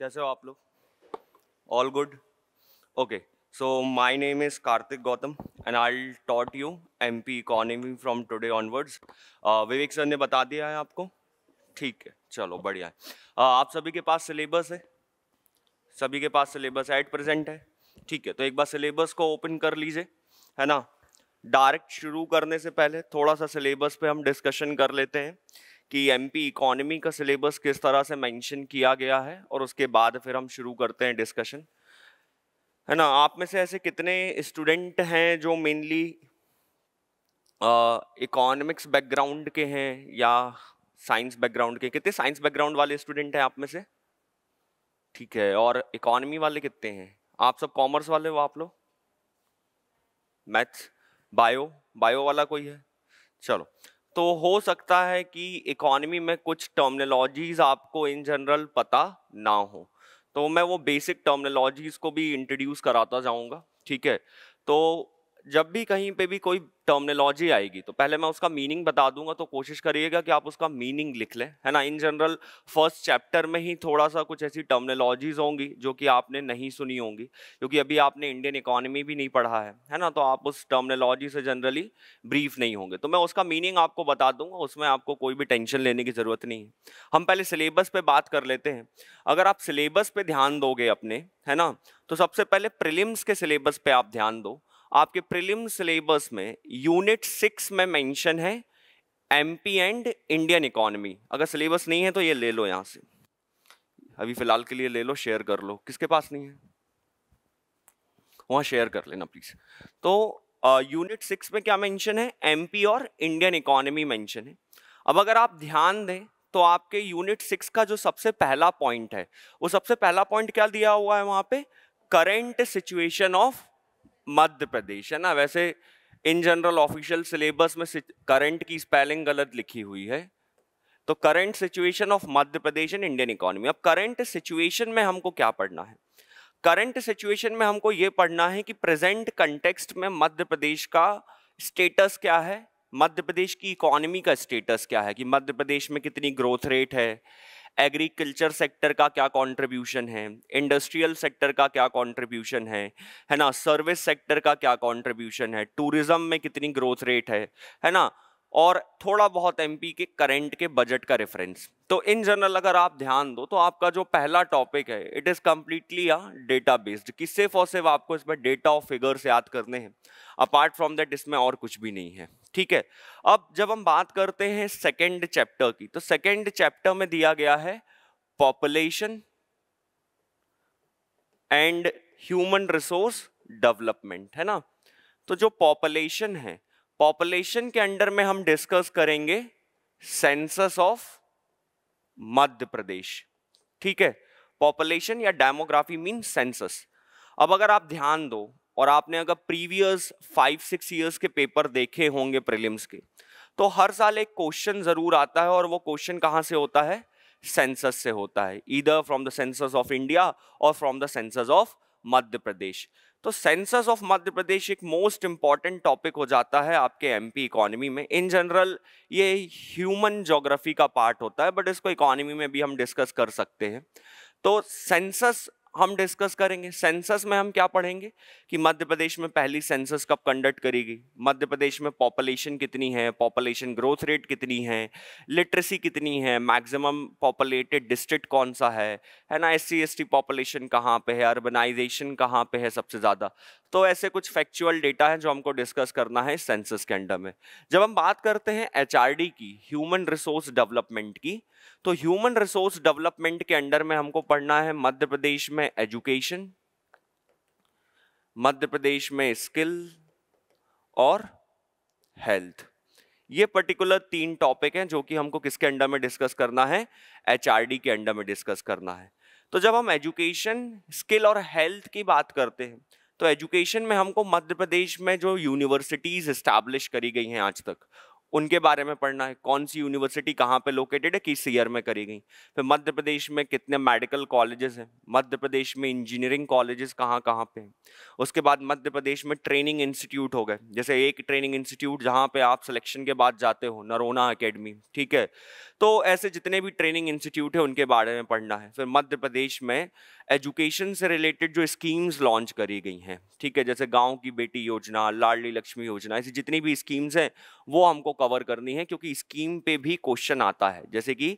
कैसे हो आप लोग all good okay so my name is Kartik Gautam and I taught you MP economy from today onwards. Vivek uh, sir ने बता दिया है आपको ठीक है चलो बढ़िया है uh, आप सभी के पास सिलेबस है सभी के पास सिलेबस एट प्रेजेंट है ठीक है तो एक बार सिलेबस को ओपन कर लीजिए है ना डायरेक्ट शुरू करने से पहले थोड़ा सा सिलेबस पे हम डिस्कशन कर लेते हैं कि एमपी इकोनॉमी का सिलेबस किस तरह से मेंशन किया गया है और उसके बाद फिर हम शुरू करते हैं डिस्कशन है ना आप में से ऐसे कितने स्टूडेंट हैं जो मेनली इकोनॉमिक्स बैकग्राउंड के हैं या साइंस बैकग्राउंड के कितने साइंस बैकग्राउंड वाले स्टूडेंट हैं आप में से ठीक है और इकोनॉमी वाले कितने हैं आप सब कॉमर्स वाले हो आप लोग मैथ्स बायो बायो वाला कोई है चलो तो हो सकता है कि इकोनॉमी में कुछ टर्मिनोलॉजीज आपको इन जनरल पता ना हो तो मैं वो बेसिक टर्मिनोलॉजीज को भी इंट्रोड्यूस कराता जाऊँगा ठीक है तो जब भी कहीं पे भी कोई टर्मिनोलॉजी आएगी तो पहले मैं उसका मीनिंग बता दूंगा तो कोशिश करिएगा कि आप उसका मीनिंग लिख लें है ना इन जनरल फर्स्ट चैप्टर में ही थोड़ा सा कुछ ऐसी टर्मिनोलॉजीज होंगी जो कि आपने नहीं सुनी होंगी क्योंकि अभी आपने इंडियन इकोनॉमी भी नहीं पढ़ा है है ना तो आप उस टर्मिनोलॉजी से जनरली ब्रीफ नहीं होंगे तो मैं उसका मीनिंग आपको बता दूंगा उसमें आपको कोई भी टेंशन लेने की ज़रूरत नहीं है हम पहले सिलेबस पर बात कर लेते हैं अगर आप सिलेबस पर ध्यान दोगे अपने है ना तो सबसे पहले प्रिलिम्स के सिलेबस पर आप ध्यान दो आपके प्रिलिम सिलेबस में यूनिट सिक्स में मेंशन है एमपी एंड इंडियन इकोनॉमी अगर सिलेबस नहीं है तो ये ले लो यहाँ से अभी फिलहाल के लिए ले लो शेयर कर लो किसके पास नहीं है वहाँ शेयर कर लेना प्लीज़ तो यूनिट सिक्स में क्या मेंशन है एमपी और इंडियन इकोनॉमी मेंशन है अब अगर आप ध्यान दें तो आपके यूनिट सिक्स का जो सबसे पहला पॉइंट है वो सबसे पहला पॉइंट क्या दिया हुआ है वहाँ पे current situation of Madhya Pradesh है ना वैसे इन जनरल ऑफिशियल सिलेबस में करंट की स्पेलिंग गलत लिखी हुई है तो current situation of Madhya Pradesh in Indian economy अब करंट सिचुएशन में हमको क्या पढ़ना है करंट सिचुएशन में हमको ये पढ़ना है कि प्रेजेंट कंटेक्स्ट में मध्य प्रदेश का स्टेटस क्या है मध्य प्रदेश की इकोनॉमी का स्टेटस क्या है कि मध्य प्रदेश में कितनी ग्रोथ रेट है एग्रीकल्चर सेक्टर का क्या कंट्रीब्यूशन है इंडस्ट्रियल सेक्टर का क्या कंट्रीब्यूशन है है ना सर्विस सेक्टर का क्या कंट्रीब्यूशन है टूरिज्म में कितनी ग्रोथ रेट है है ना और थोड़ा बहुत एमपी के करंट के बजट का रेफरेंस तो इन जनरल अगर आप ध्यान दो तो आपका जो पहला टॉपिक है it is completely a data based कि सिर्फ और सिर्फ आपको इसमें डेटा और फिगर्स याद करने हैं अपार्ट फ्रॉम दैट इसमें और कुछ भी नहीं है ठीक है अब जब हम बात करते हैं सेकेंड चैप्टर की तो सेकेंड चैप्टर में दिया गया है population and human resource development है ना तो जो पॉपुलेशन है पॉपुलेशन के अंडर में हम डिस्कस करेंगे सेंसस ऑफ मध्य प्रदेश ठीक है पॉपुलेशन या डेमोग्राफी मीन सेंसस अब अगर आप ध्यान दो और आपने अगर प्रीवियस फाइव सिक्स ईयर्स के पेपर देखे होंगे प्रीलिम्स के तो हर साल एक क्वेश्चन जरूर आता है और वो क्वेश्चन कहाँ से होता है सेंसस से होता है इधर from the census of India और from the census of Madhya Pradesh तो सेंसस ऑफ मध्य प्रदेश एक मोस्ट इम्पॉर्टेंट टॉपिक हो जाता है आपके एमपी इकोनॉमी में इन जनरल ये ह्यूमन जोग्राफी का पार्ट होता है बट इसको इकोनॉमी में भी हम डिस्कस कर सकते हैं तो सेंसस हम डिस्कस करेंगे सेंसस में हम क्या पढ़ेंगे कि मध्य प्रदेश में पहली सेंसस कब कंडक्ट करी गई मध्य प्रदेश में पॉपुलेशन कितनी है पॉपुलेशन ग्रोथ रेट कितनी है लिटरेसी कितनी है मैक्सिमम पॉपुलेटेड डिस्ट्रिक्ट कौन सा है है ना S C S T population कहाँ पर है अर्बनाइजेशन कहाँ पर है सबसे ज़्यादा तो ऐसे कुछ फैक्चुअल डेटा है जो हमको डिस्कस करना है सेंसस के अंडर में जब हम बात करते हैं एच की ह्यूमन रिसोर्स डेवलपमेंट की तो ह्यूमन रिसोर्स डेवलपमेंट के अंडर में हमको पढ़ना है मध्य प्रदेश में एजुकेशन मध्य प्रदेश में स्किल और हेल्थ ये पर्टिकुलर तीन टॉपिक हैं जो कि हमको किसके अंडर में डिस्कस करना है एचआरडी के अंडर में डिस्कस करना है तो जब हम एजुकेशन स्किल और हेल्थ की बात करते हैं तो एजुकेशन में हमको मध्य प्रदेश में जो यूनिवर्सिटीज़ इस्टेब्लिश करी गई हैं आज तक उनके बारे में पढ़ना है कौन सी यूनिवर्सिटी कहाँ पे लोकेटेड है किस ईयर में करी गई फिर मध्य प्रदेश में कितने मेडिकल कॉलेजेस हैं मध्य प्रदेश में इंजीनियरिंग कॉलेजेस कहाँ कहाँ पे हैं उसके बाद मध्य प्रदेश में ट्रेनिंग इंस्टीट्यूट हो गए जैसे एक ट्रेनिंग इंस्टीट्यूट जहाँ पे आप सिलेक्शन के बाद जाते हो नरोना अकेडमी ठीक है तो ऐसे जितने भी ट्रेनिंग इंस्टीट्यूट है उनके बारे में पढ़ना है फिर मध्य प्रदेश में एजुकेशन से रिलेटेड जो स्कीम्स लॉन्च करी गई हैं ठीक है जैसे गांव की बेटी योजना लाडली लक्ष्मी योजना ऐसी जितनी भी स्कीम्स हैं वो हमको कवर करनी है क्योंकि स्कीम पे भी क्वेश्चन आता है जैसे कि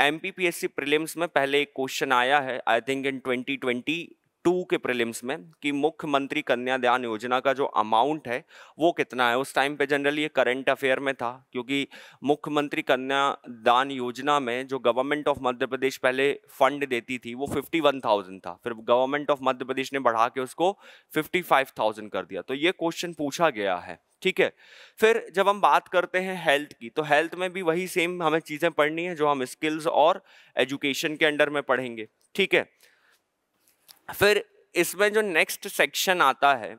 एम पी में पहले एक क्वेश्चन आया है I think in twenty two के प्रीलिम्स में कि मुख्यमंत्री कन्यादान योजना का जो अमाउंट है वो कितना है उस टाइम पे जनरली ये करंट अफेयर में था क्योंकि मुख्यमंत्री कन्यादान योजना में जो गवर्नमेंट ऑफ मध्य प्रदेश पहले फंड देती थी वो फिफ्टी वन थाउजेंड था फिर गवर्नमेंट ऑफ मध्य प्रदेश ने बढ़ा के उसको फिफ्टी फाइव थाउजेंड कर दिया तो ये क्वेश्चन पूछा गया है ठीक है फिर जब हम बात करते हैं हेल्थ की तो हेल्थ में भी वही सेम हमें चीज़ें पढ़नी है जो हम स्किल्स और एजुकेशन के अंडर में पढ़ेंगे ठीक है फिर इसमें जो नेक्स्ट सेक्शन आता है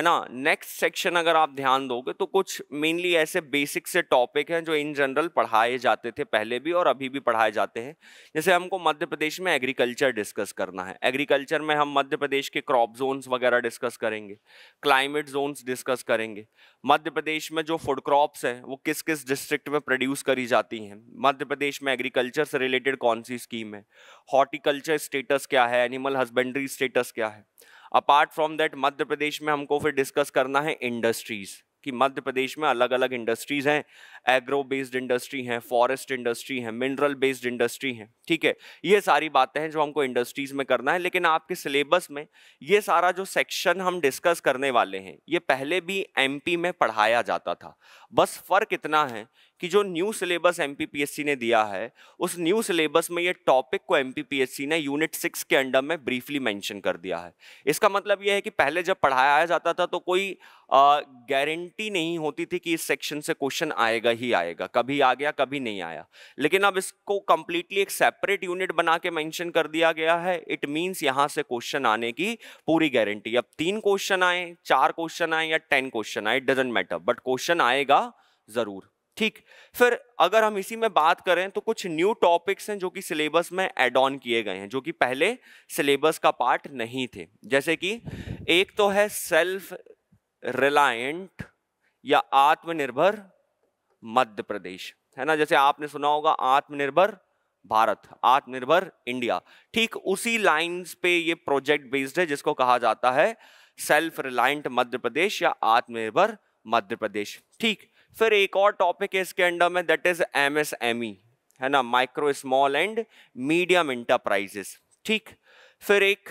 है ना नेक्स्ट सेक्शन अगर आप ध्यान दोगे तो कुछ मेनली ऐसे बेसिक से टॉपिक हैं जो इन जनरल पढ़ाए जाते थे पहले भी और अभी भी पढ़ाए जाते हैं जैसे हमको मध्य प्रदेश में एग्रीकल्चर डिस्कस करना है एग्रीकल्चर में हम मध्य प्रदेश के क्रॉप जोन्स वगैरह डिस्कस करेंगे क्लाइमेट जोन्स डिस्कस करेंगे मध्य प्रदेश में जो फूड क्रॉप्स हैं वो किस किस डिस्ट्रिक्ट में प्रोड्यूस करी जाती हैं मध्य प्रदेश में एग्रीकल्चर से रिलेटेड कौन सी स्कीम है हॉर्टिकल्चर स्टेटस क्या है एनिमल हस्बेंड्री स्टेटस क्या है apart from that Madhya Pradesh में हमको फिर डिस्कस करना है इंडस्ट्रीज़ कि मध्य प्रदेश में अलग अलग इंडस्ट्रीज़ हैं एग्रो बेस्ड इंडस्ट्री हैं फॉरेस्ट इंडस्ट्री हैं मिनरल बेस्ड इंडस्ट्री हैं ठीक है ये सारी बातें हैं जो हमको इंडस्ट्रीज़ में करना है लेकिन आपके सिलेबस में ये सारा जो सेक्शन हम डिस्कस करने वाले हैं ये पहले भी एमपी में पढ़ाया जाता था बस फ़र्क इतना है कि जो न्यू सिलेबस एम ने दिया है उस न्यू सिलेबस में ये टॉपिक को एम ने यूनिट सिक्स के अंडर में ब्रीफली मेंशन कर दिया है इसका मतलब ये है कि पहले जब पढ़ाया जाता था तो कोई गारंटी नहीं होती थी कि इस सेक्शन से क्वेश्चन आएगा ही आएगा कभी आ गया कभी नहीं आया लेकिन अब इसको कंप्लीटली एक सेपरेट यूनिट बना के मैंशन कर दिया गया है इट मीन्स यहाँ से क्वेश्चन आने की पूरी गारंटी अब तीन क्वेश्चन आए चार क्वेश्चन आए या टेन क्वेश्चन आए it doesn't matter but question आएगा ज़रूर ठीक फिर अगर हम इसी में बात करें तो कुछ न्यू टॉपिक्स हैं जो कि सिलेबस में एड ऑन किए गए हैं जो कि पहले सिलेबस का पार्ट नहीं थे जैसे कि एक तो है सेल्फ रिलायंट या आत्मनिर्भर मध्य प्रदेश है ना जैसे आपने सुना होगा आत्मनिर्भर भारत आत्मनिर्भर इंडिया ठीक उसी लाइंस पे ये प्रोजेक्ट बेस्ड है जिसको कहा जाता है सेल्फ रिलायंट मध्य प्रदेश या आत्मनिर्भर मध्य प्रदेश ठीक फिर एक और टॉपिक है इसके अंडर में दैट इज ई है ना micro small and medium enterprises ठीक फिर एक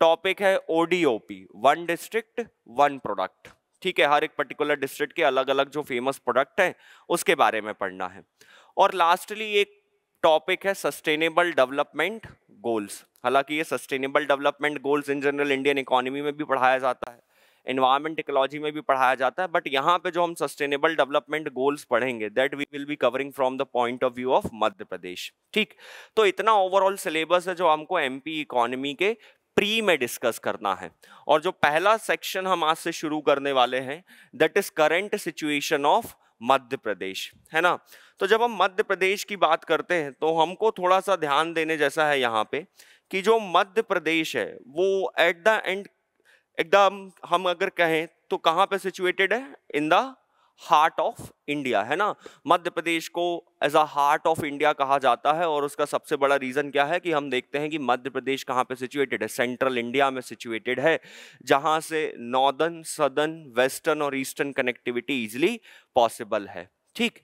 टॉपिक है ODOP one district one product ठीक है हर एक पर्टिकुलर डिस्ट्रिक्ट के अलग अलग जो फेमस प्रोडक्ट हैं उसके बारे में पढ़ना है और लास्टली एक टॉपिक है सस्टेनेबल डेवलपमेंट गोल्स हालांकि ये sustainable development goals in general Indian economy में भी पढ़ाया जाता है इन्वायरमेंट इकोलॉजी में भी पढ़ाया जाता है बट यहाँ पे जो हम सस्टेनेबल डेवलपमेंट गोल्स पढ़ेंगे that we will be covering from the point of view of Madhya Pradesh ठीक तो इतना ओवरऑल सिलेबस है जो हमको एमपी इकोनॉमी के प्री में डिस्कस करना है और जो पहला सेक्शन हम आज से शुरू करने वाले हैं that is current situation of Madhya Pradesh है ना तो जब हम मध्य प्रदेश की बात करते हैं तो हमको थोड़ा सा ध्यान देने जैसा है यहाँ पे कि जो मध्य प्रदेश है वो एट द एंड एकदम हम अगर कहें तो कहाँ पे सिचुएटेड है in the heart of India है ना मध्य प्रदेश को as a heart of India कहा जाता है और उसका सबसे बड़ा रीज़न क्या है कि हम देखते हैं कि मध्य प्रदेश कहाँ पे सिचुएटेड है सेंट्रल इंडिया में सिचुएटेड है जहाँ से नॉर्दर्न सदर्न वेस्टर्न और ईस्टर्न कनेक्टिविटी इजिली पॉसिबल है ठीक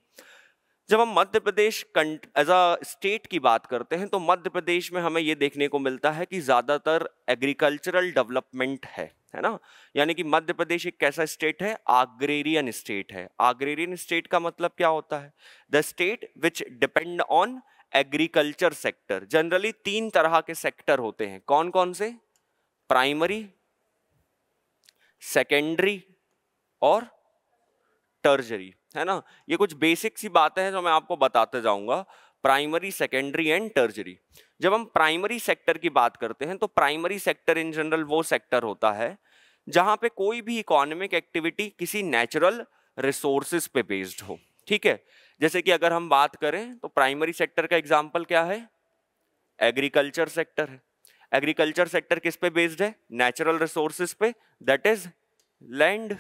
जब हम मध्य प्रदेश कंट एज अ स्टेट की बात करते हैं तो मध्य प्रदेश में हमें ये देखने को मिलता है कि ज़्यादातर एग्रीकल्चरल डेवलपमेंट है है ना यानी कि मध्य प्रदेश एक कैसा स्टेट है आग्रेरियन स्टेट है आग्रेरियन स्टेट का मतलब क्या होता है the state which depend on agriculture sector generally तीन तरह के सेक्टर होते हैं कौन कौन से प्राइमरी सेकेंडरी और टर्जरी है ना ये कुछ बेसिक सी बातें हैं जो मैं आपको बताते जाऊंगा प्राइमरी सेकेंडरी एंड टर्जरी जब हम प्राइमरी सेक्टर की बात करते हैं तो प्राइमरी सेक्टर इन जनरल वो सेक्टर होता है जहां पे कोई भी इकोनॉमिक एक्टिविटी किसी नेचुरल रिसोर्सिस पे बेस्ड हो ठीक है जैसे कि अगर हम बात करें तो प्राइमरी सेक्टर का एग्जाम्पल क्या है एग्रीकल्चर सेक्टर है एग्रीकल्चर सेक्टर किस पे बेस्ड है नेचुरल रिसोर्सिस पे दैट इज लैंड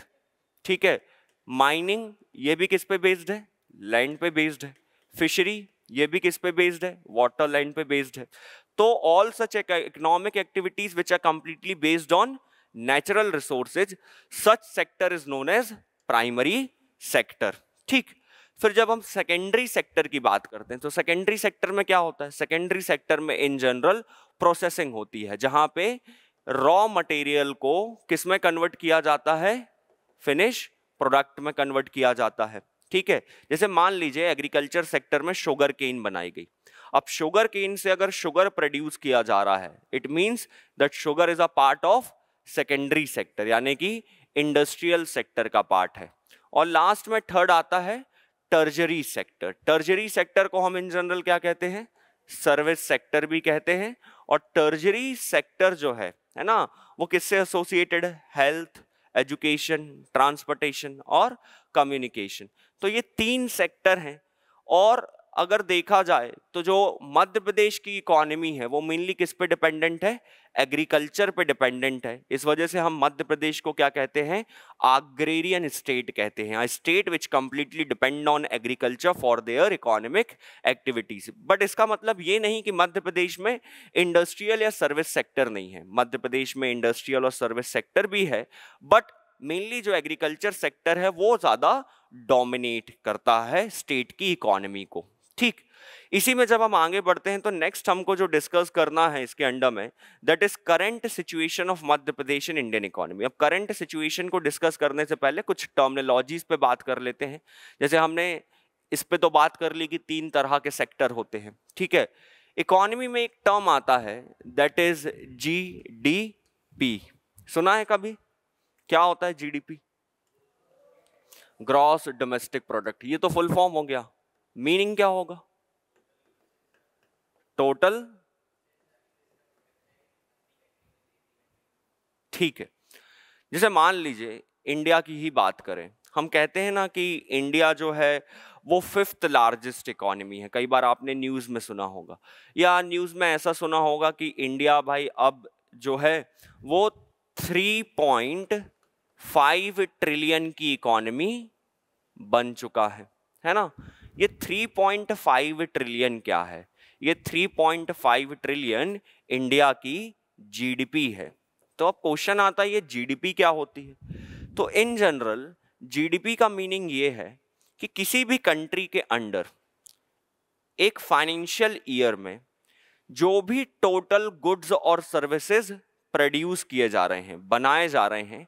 ठीक है माइनिंग ये भी किस पे बेस्ड है लैंड पे बेस्ड है फिशरी ये भी किस पे बेस्ड है वाटर लैंड पे बेस्ड है तो all such economic activities which are completely based on natural resources such sector is known as primary sector ठीक फिर जब हम सेकेंडरी सेक्टर की बात करते हैं तो सेकेंडरी सेक्टर में क्या होता है सेकेंडरी सेक्टर में इन जनरल प्रोसेसिंग होती है जहां पे रॉ मटेरियल को किसमें कन्वर्ट किया जाता है फिनिश प्रोडक्ट में कन्वर्ट किया जाता है ठीक है जैसे मान लीजिए एग्रीकल्चर सेक्टर में शुगर केन बनाई गई अब शुगर केन से अगर शुगर प्रोड्यूस किया जा रहा है it means that sugar is a part of secondary sector यानी कि इंडस्ट्रियल सेक्टर का पार्ट है और लास्ट में थर्ड आता है टर्जरी सेक्टर टर्जरी सेक्टर को हम इन जनरल क्या कहते हैं सर्विस सेक्टर भी कहते हैं और टर्जरी सेक्टर जो है है ना वो किससे एसोसिएटेड हेल्थ एजुकेशन ट्रांसपोर्टेशन और कम्युनिकेशन तो ये तीन सेक्टर हैं और अगर देखा जाए तो जो मध्य प्रदेश की इकोनॉमी है वो मेनली किस पे डिपेंडेंट है एग्रीकल्चर पे डिपेंडेंट है इस वजह से हम मध्य प्रदेश को क्या कहते हैं आग्रेरियन स्टेट कहते हैं state which completely depend on agriculture for their economic activities but इसका मतलब ये नहीं कि मध्य प्रदेश में इंडस्ट्रियल या सर्विस सेक्टर नहीं है मध्य प्रदेश में इंडस्ट्रियल और सर्विस सेक्टर भी है बट मेनली जो एग्रीकल्चर सेक्टर है वो ज़्यादा डोमिनेट करता है स्टेट की इकोनॉमी को ठीक इसी में जब हम आगे बढ़ते हैं तो नेक्स्ट हमको जो डिस्कस करना है इसके अंडर में that is current situation of Madhya Pradesh in Indian economy अब करंट सिचुएशन को डिस्कस करने से पहले कुछ टर्मिनोलॉजीज पे बात कर लेते हैं जैसे हमने इस पे तो बात कर ली कि तीन तरह के सेक्टर होते हैं ठीक है इकोनॉमी में एक टर्म आता है that is G D P सुना है कभी क्या होता है जी ग्रॉस डोमेस्टिक प्रोडक्ट ये तो फुल फॉर्म हो गया मीनिंग क्या होगा टोटल ठीक है जैसे मान लीजिए इंडिया की ही बात करें हम कहते हैं ना कि इंडिया जो है वो फिफ्थ लार्जेस्ट इकोनॉमी है कई बार आपने न्यूज़ में सुना होगा या न्यूज़ में ऐसा सुना होगा कि इंडिया भाई अब जो है वो थ्री पॉइंट फाइव ट्रिलियन की इकोनॉमी बन चुका है है ना ये 3.5 ट्रिलियन क्या है ये 3.5 ट्रिलियन इंडिया की जीडीपी है तो अब क्वेश्चन आता है ये जीडीपी क्या होती है तो इन जनरल जीडीपी का मीनिंग ये है कि किसी भी कंट्री के अंडर एक फाइनेंशियल ईयर में जो भी टोटल गुड्स और सर्विसेज प्रोड्यूस किए जा रहे हैं बनाए जा रहे हैं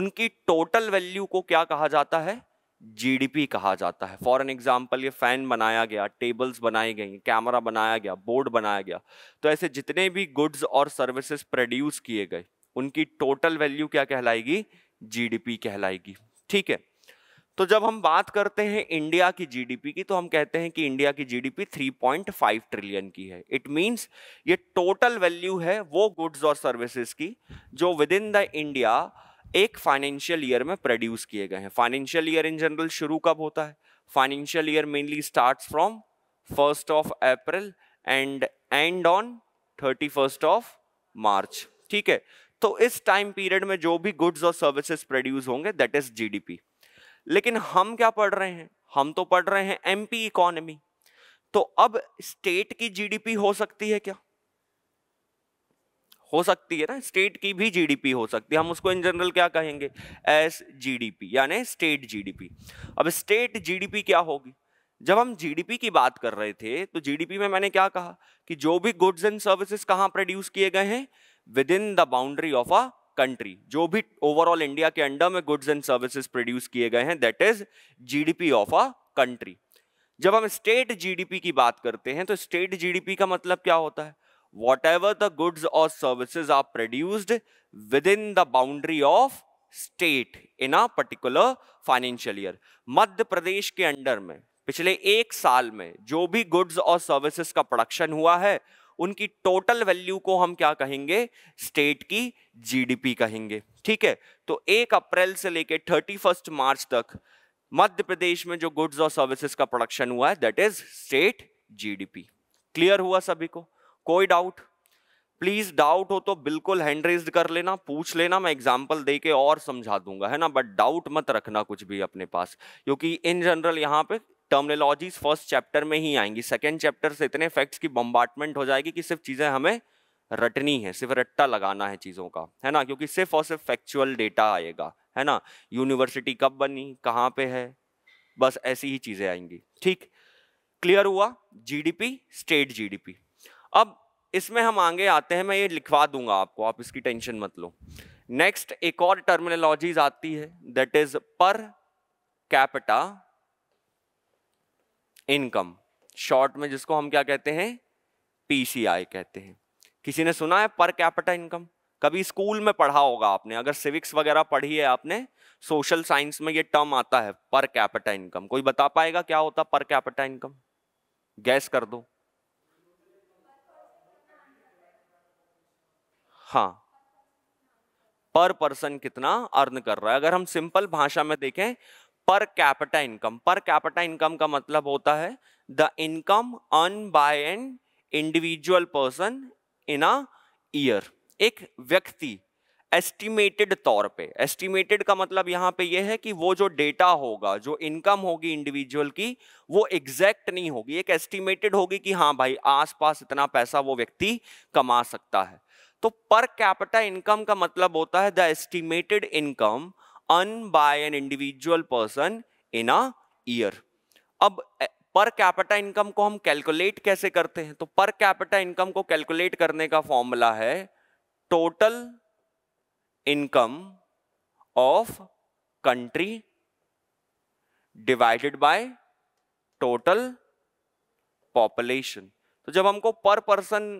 उनकी टोटल वैल्यू को क्या कहा जाता है जीडीपी कहा जाता है फॉर एन एग्जाम्पल ये फ़ैन बनाया गया टेबल्स बनाई गई कैमरा बनाया गया बोर्ड बनाया गया तो ऐसे जितने भी गुड्स और सर्विसेज प्रोड्यूस किए गए उनकी टोटल वैल्यू क्या कहलाएगी जीडीपी कहलाएगी ठीक है तो जब हम बात करते हैं इंडिया की जीडीपी की तो हम कहते हैं कि इंडिया की जीडीपी 3.5 ट्रिलियन की है इट मींस ये टोटल वैल्यू है वो गुड्स और सर्विसेज की जो विद इन द इंडिया एक फाइनेंशियल ईयर में प्रोड्यूस किए गए हैं फाइनेंशियल ईयर इन जनरल शुरू कब होता है financial year mainly start from first of April and end on thirty first of March ठीक है तो इस टाइम पीरियड में जो भी गुड्स और सर्विसेज प्रोड्यूस होंगे दैट इज जीडीपी लेकिन हम क्या पढ़ रहे हैं हम तो पढ़ रहे हैं एमपी इकोनॉमी तो अब स्टेट की जीडीपी हो सकती है क्या हो सकती है ना स्टेट की भी जीडीपी हो सकती है हम उसको इन जनरल क्या कहेंगे एस जीडीपी यानी स्टेट जीडीपी अब स्टेट जीडीपी क्या होगी जब हम जीडीपी की बात कर रहे थे तो जीडीपी में मैंने क्या कहा कि जो भी गुड्स एंड सर्विसेज कहाँ प्रोड्यूस किए गए हैं within the boundary of a country जो भी ओवरऑल इंडिया के अंडर में गुड्स एंड सर्विसेज प्रोड्यूस किए गए हैं that is GDP of a country जब हम स्टेट जीडीपी की बात करते हैं तो स्टेट जीडीपी का मतलब क्या होता है एवर द गुड्स और or are are within the boundary of state in a particular financial year Madhya Pradesh के अंडर में पिछले एक साल में जो भी गुड्स और सर्विसेज का प्रोडक्शन हुआ है उनकी टोटल वैल्यू को हम क्या कहेंगे स्टेट की जीडीपी कहेंगे ठीक है तो एक अप्रैल से लेकर थर्टी फर्स्ट मार्च तक मध्य प्रदेश में जो गुड्स और सर्विसेज का प्रोडक्शन हुआ है that is state GDP clear हुआ सभी को कोई डाउट प्लीज डाउट हो तो बिल्कुल हैंड रेज कर लेना पूछ लेना मैं एग्जाम्पल दे के और समझा दूंगा है ना बट डाउट मत रखना कुछ भी अपने पास क्योंकि इन जनरल यहाँ पे टर्मिनोलॉजीज फर्स्ट चैप्टर में ही आएंगी सेकेंड चैप्टर से इतने फैक्ट्स की बम्बार्टमेंट हो जाएगी कि सिर्फ चीज़ें हमें रटनी है सिर्फ रट्टा लगाना है चीज़ों का है ना क्योंकि सिर्फ और सिर्फ फैक्चुअल डेटा आएगा है ना यूनिवर्सिटी कब बनी कहाँ पे है बस ऐसी ही चीज़ें आएंगी ठीक क्लियर हुआ जीडीपी स्टेट जीडीपी अब इसमें हम आगे आते हैं मैं ये लिखवा दूंगा आपको आप इसकी टेंशन मत लो नेक्स्ट एक और टर्मिनोलॉजीज आती है that is per capita income short में जिसको हम क्या कहते हैं पीसीआई कहते हैं किसी ने सुना है पर कैपिटा इनकम कभी स्कूल में पढ़ा होगा आपने अगर सिविक्स वगैरह पढ़ी है आपने सोशल साइंस में ये टर्म आता है पर कैपिटा इनकम कोई बता पाएगा क्या होता पर कैपिटा इनकम गैस कर दो हाँ पर पर्सन कितना अर्न कर रहा है अगर हम सिंपल भाषा में देखें per capita income per capita income का मतलब होता है the income earn by an individual person in a year एक व्यक्ति एस्टिमेटेड तौर पे एस्टिमेटेड का मतलब यहाँ पे यह है कि वो जो डेटा होगा जो इनकम होगी इंडिविजुअल की वो एग्जैक्ट नहीं होगी एक एस्टिमेटेड होगी कि हाँ भाई आसपास इतना पैसा वो व्यक्ति कमा सकता है तो पर कैपिटा इनकम का मतलब होता है the estimated income earn by an individual person in a year अब पर कैपिटा इनकम को हम कैलकुलेट कैसे करते हैं तो पर कैपिटा इनकम को कैलकुलेट करने का फॉर्मूला है total income of country divided by total population तो जब हमको पर पर्सन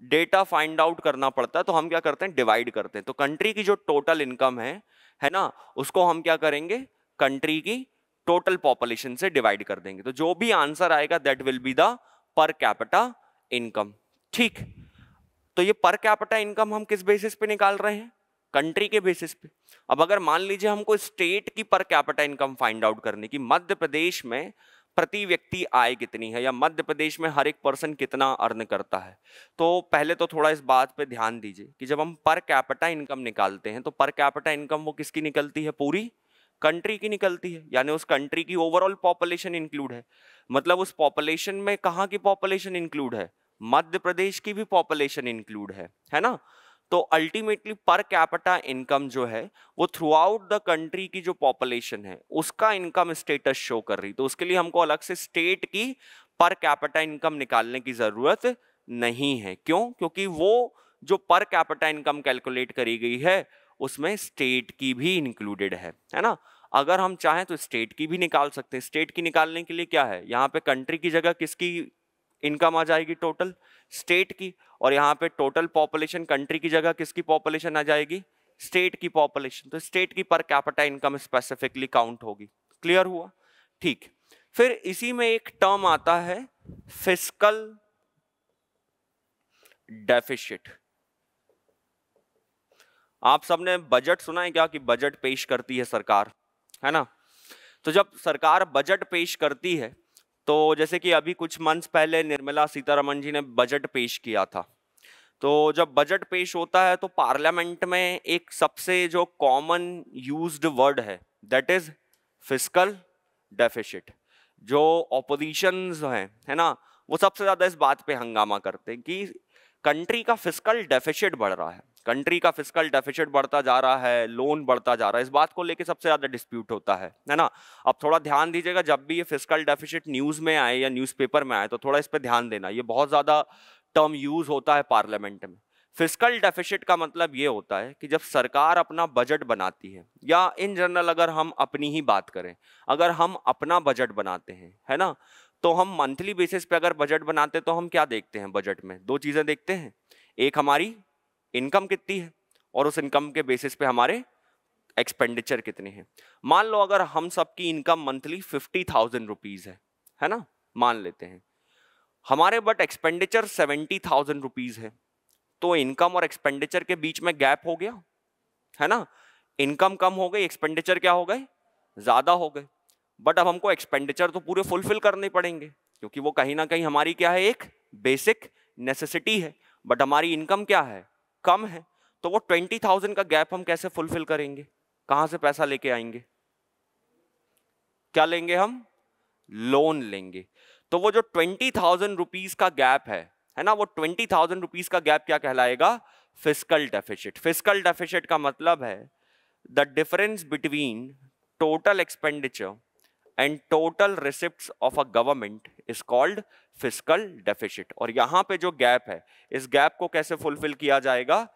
डेटा फाइंड आउट करना पड़ता है तो हम क्या करते हैं डिवाइड करते हैं तो कंट्री की जो टोटल इनकम है है ना उसको हम क्या करेंगे कंट्री की टोटल पॉपुलेशन से डिवाइड कर देंगे तो जो भी आंसर आएगा that will be the per capita income ठीक तो ये पर कैपिटा इनकम हम किस बेसिस पे निकाल रहे हैं कंट्री के बेसिस पे अब अगर मान लीजिए हमको स्टेट की per capita income find out करने की मध्य प्रदेश में प्रति व्यक्ति आय कितनी है या मध्य प्रदेश में हर एक पर्सन कितना अर्न करता है तो पहले तो थोड़ा इस बात पे ध्यान दीजिए कि जब हम पर कैपिटा इनकम निकालते हैं तो पर कैपिटा इनकम वो किसकी निकलती है पूरी कंट्री की निकलती है यानी उस कंट्री की ओवरऑल पॉपुलेशन इंक्लूड है मतलब उस पॉपुलेशन में कहाँ की पॉपुलेशन इंक्लूड है मध्य प्रदेश की भी पॉपुलेशन इंक्लूड है है ना तो अल्टीमेटली पर कैपिटा इनकम जो है वो थ्रू आउट द कंट्री की जो पॉपुलेशन है उसका इनकम स्टेटस शो कर रही तो उसके लिए हमको अलग से स्टेट की पर कैपिटा इनकम निकालने की ज़रूरत नहीं है क्यों क्योंकि वो जो पर कैपिटा इनकम कैलकुलेट करी गई है उसमें स्टेट की भी इंक्लूडेड है है ना अगर हम चाहें तो स्टेट की भी निकाल सकते हैं स्टेट की निकालने के लिए क्या है यहाँ पे कंट्री की जगह किसकी इनकम आ जाएगी टोटल स्टेट की और यहाँ पे टोटल पॉपुलेशन कंट्री की जगह किसकी पॉपुलेशन आ जाएगी स्टेट की पॉपुलेशन तो स्टेट की per capita income specifically count होगी क्लियर हुआ ठीक फिर इसी में एक टर्म आता है फिस्कल डेफिशिट आप सबने बजट सुना है क्या कि बजट पेश करती है सरकार है ना तो जब सरकार बजट पेश करती है तो जैसे कि अभी कुछ मंथ्स पहले निर्मला सीतारमन जी ने बजट पेश किया था तो जब बजट पेश होता है तो पार्लियामेंट में एक सबसे जो कॉमन यूज्ड वर्ड है दैट इज फिजिकल डेफिशिट जो ऑपोजिशन हैं है ना वो सबसे ज़्यादा इस बात पे हंगामा करते हैं कि कंट्री का फिजिकल डेफिशिट बढ़ रहा है कंट्री का फिजिकल डेफिसिट बढ़ता जा रहा है लोन बढ़ता जा रहा है इस बात को लेके सबसे ज़्यादा डिस्प्यूट होता है है ना अब थोड़ा ध्यान दीजिएगा जब भी ये फिजिकल डेफिसिट न्यूज़ में आए या न्यूज़पेपर में आए तो थोड़ा इस पर ध्यान देना ये बहुत ज़्यादा टर्म यूज़ होता है पार्लियामेंट में फिजिकल डेफिसिट का मतलब ये होता है कि जब सरकार अपना बजट बनाती है या इन जनरल अगर हम अपनी ही बात करें अगर हम अपना बजट बनाते हैं है ना तो हम मंथली बेसिस पे अगर बजट बनाते हैं तो हम क्या देखते हैं बजट में दो चीज़ें देखते हैं एक हमारी इनकम कितनी है और उस इनकम के बेसिस पे हमारे एक्सपेंडिचर कितने हैं मान लो अगर हम सबकी income monthly fifty thousand rupees है है ना मान लेते हैं हमारे but expenditure seventy thousand rupees है तो इनकम और एक्सपेंडिचर के बीच में गैप हो गया है ना इनकम कम हो गई एक्सपेंडिचर क्या हो गए ज़्यादा हो गए बट अब हमको एक्सपेंडिचर तो पूरे फुलफिल करने पड़ेंगे क्योंकि वो कहीं ना कहीं हमारी क्या है एक बेसिक नेसेसिटी है बट हमारी इनकम क्या है कम है तो वो ट्वेंटी थाउजेंड का गैप हम कैसे फुलफिल करेंगे कहां से पैसा लेके आएंगे क्या लेंगे हम लोन लेंगे तो वो जो ट्वेंटी थाउजेंड रुपीज का गैप है है ना वो ट्वेंटी थाउजेंड रुपीज का गैप क्या कहलाएगा फिजिकल डेफिशिट फिजिकल डेफिशिट का मतलब है the difference between total expenditure and total receipt of a government is called fiscal deficit और यहाँ पे जो गैप है इस गैप को कैसे फुलफिल किया जाएगा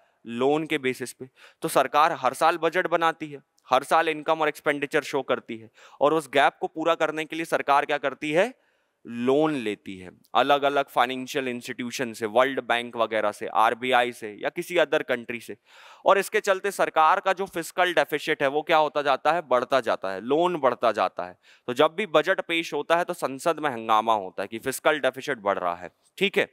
लोन के बेसिस पे तो सरकार हर साल बजट बनाती है हर साल इनकम और एक्सपेंडिचर शो करती है और उस गैप को पूरा करने के लिए सरकार क्या करती है लोन लेती है अलग अलग फाइनेंशियल इंस्टीट्यूशन से वर्ल्ड बैंक वगैरह से आरबीआई से या किसी अदर कंट्री से और इसके चलते सरकार का जो फिजिकल डेफिशिट है वो क्या होता जाता है बढ़ता जाता है लोन बढ़ता जाता है तो जब भी बजट पेश होता है तो संसद में हंगामा होता है कि फिजिकल डेफिशिट बढ़ रहा है ठीक है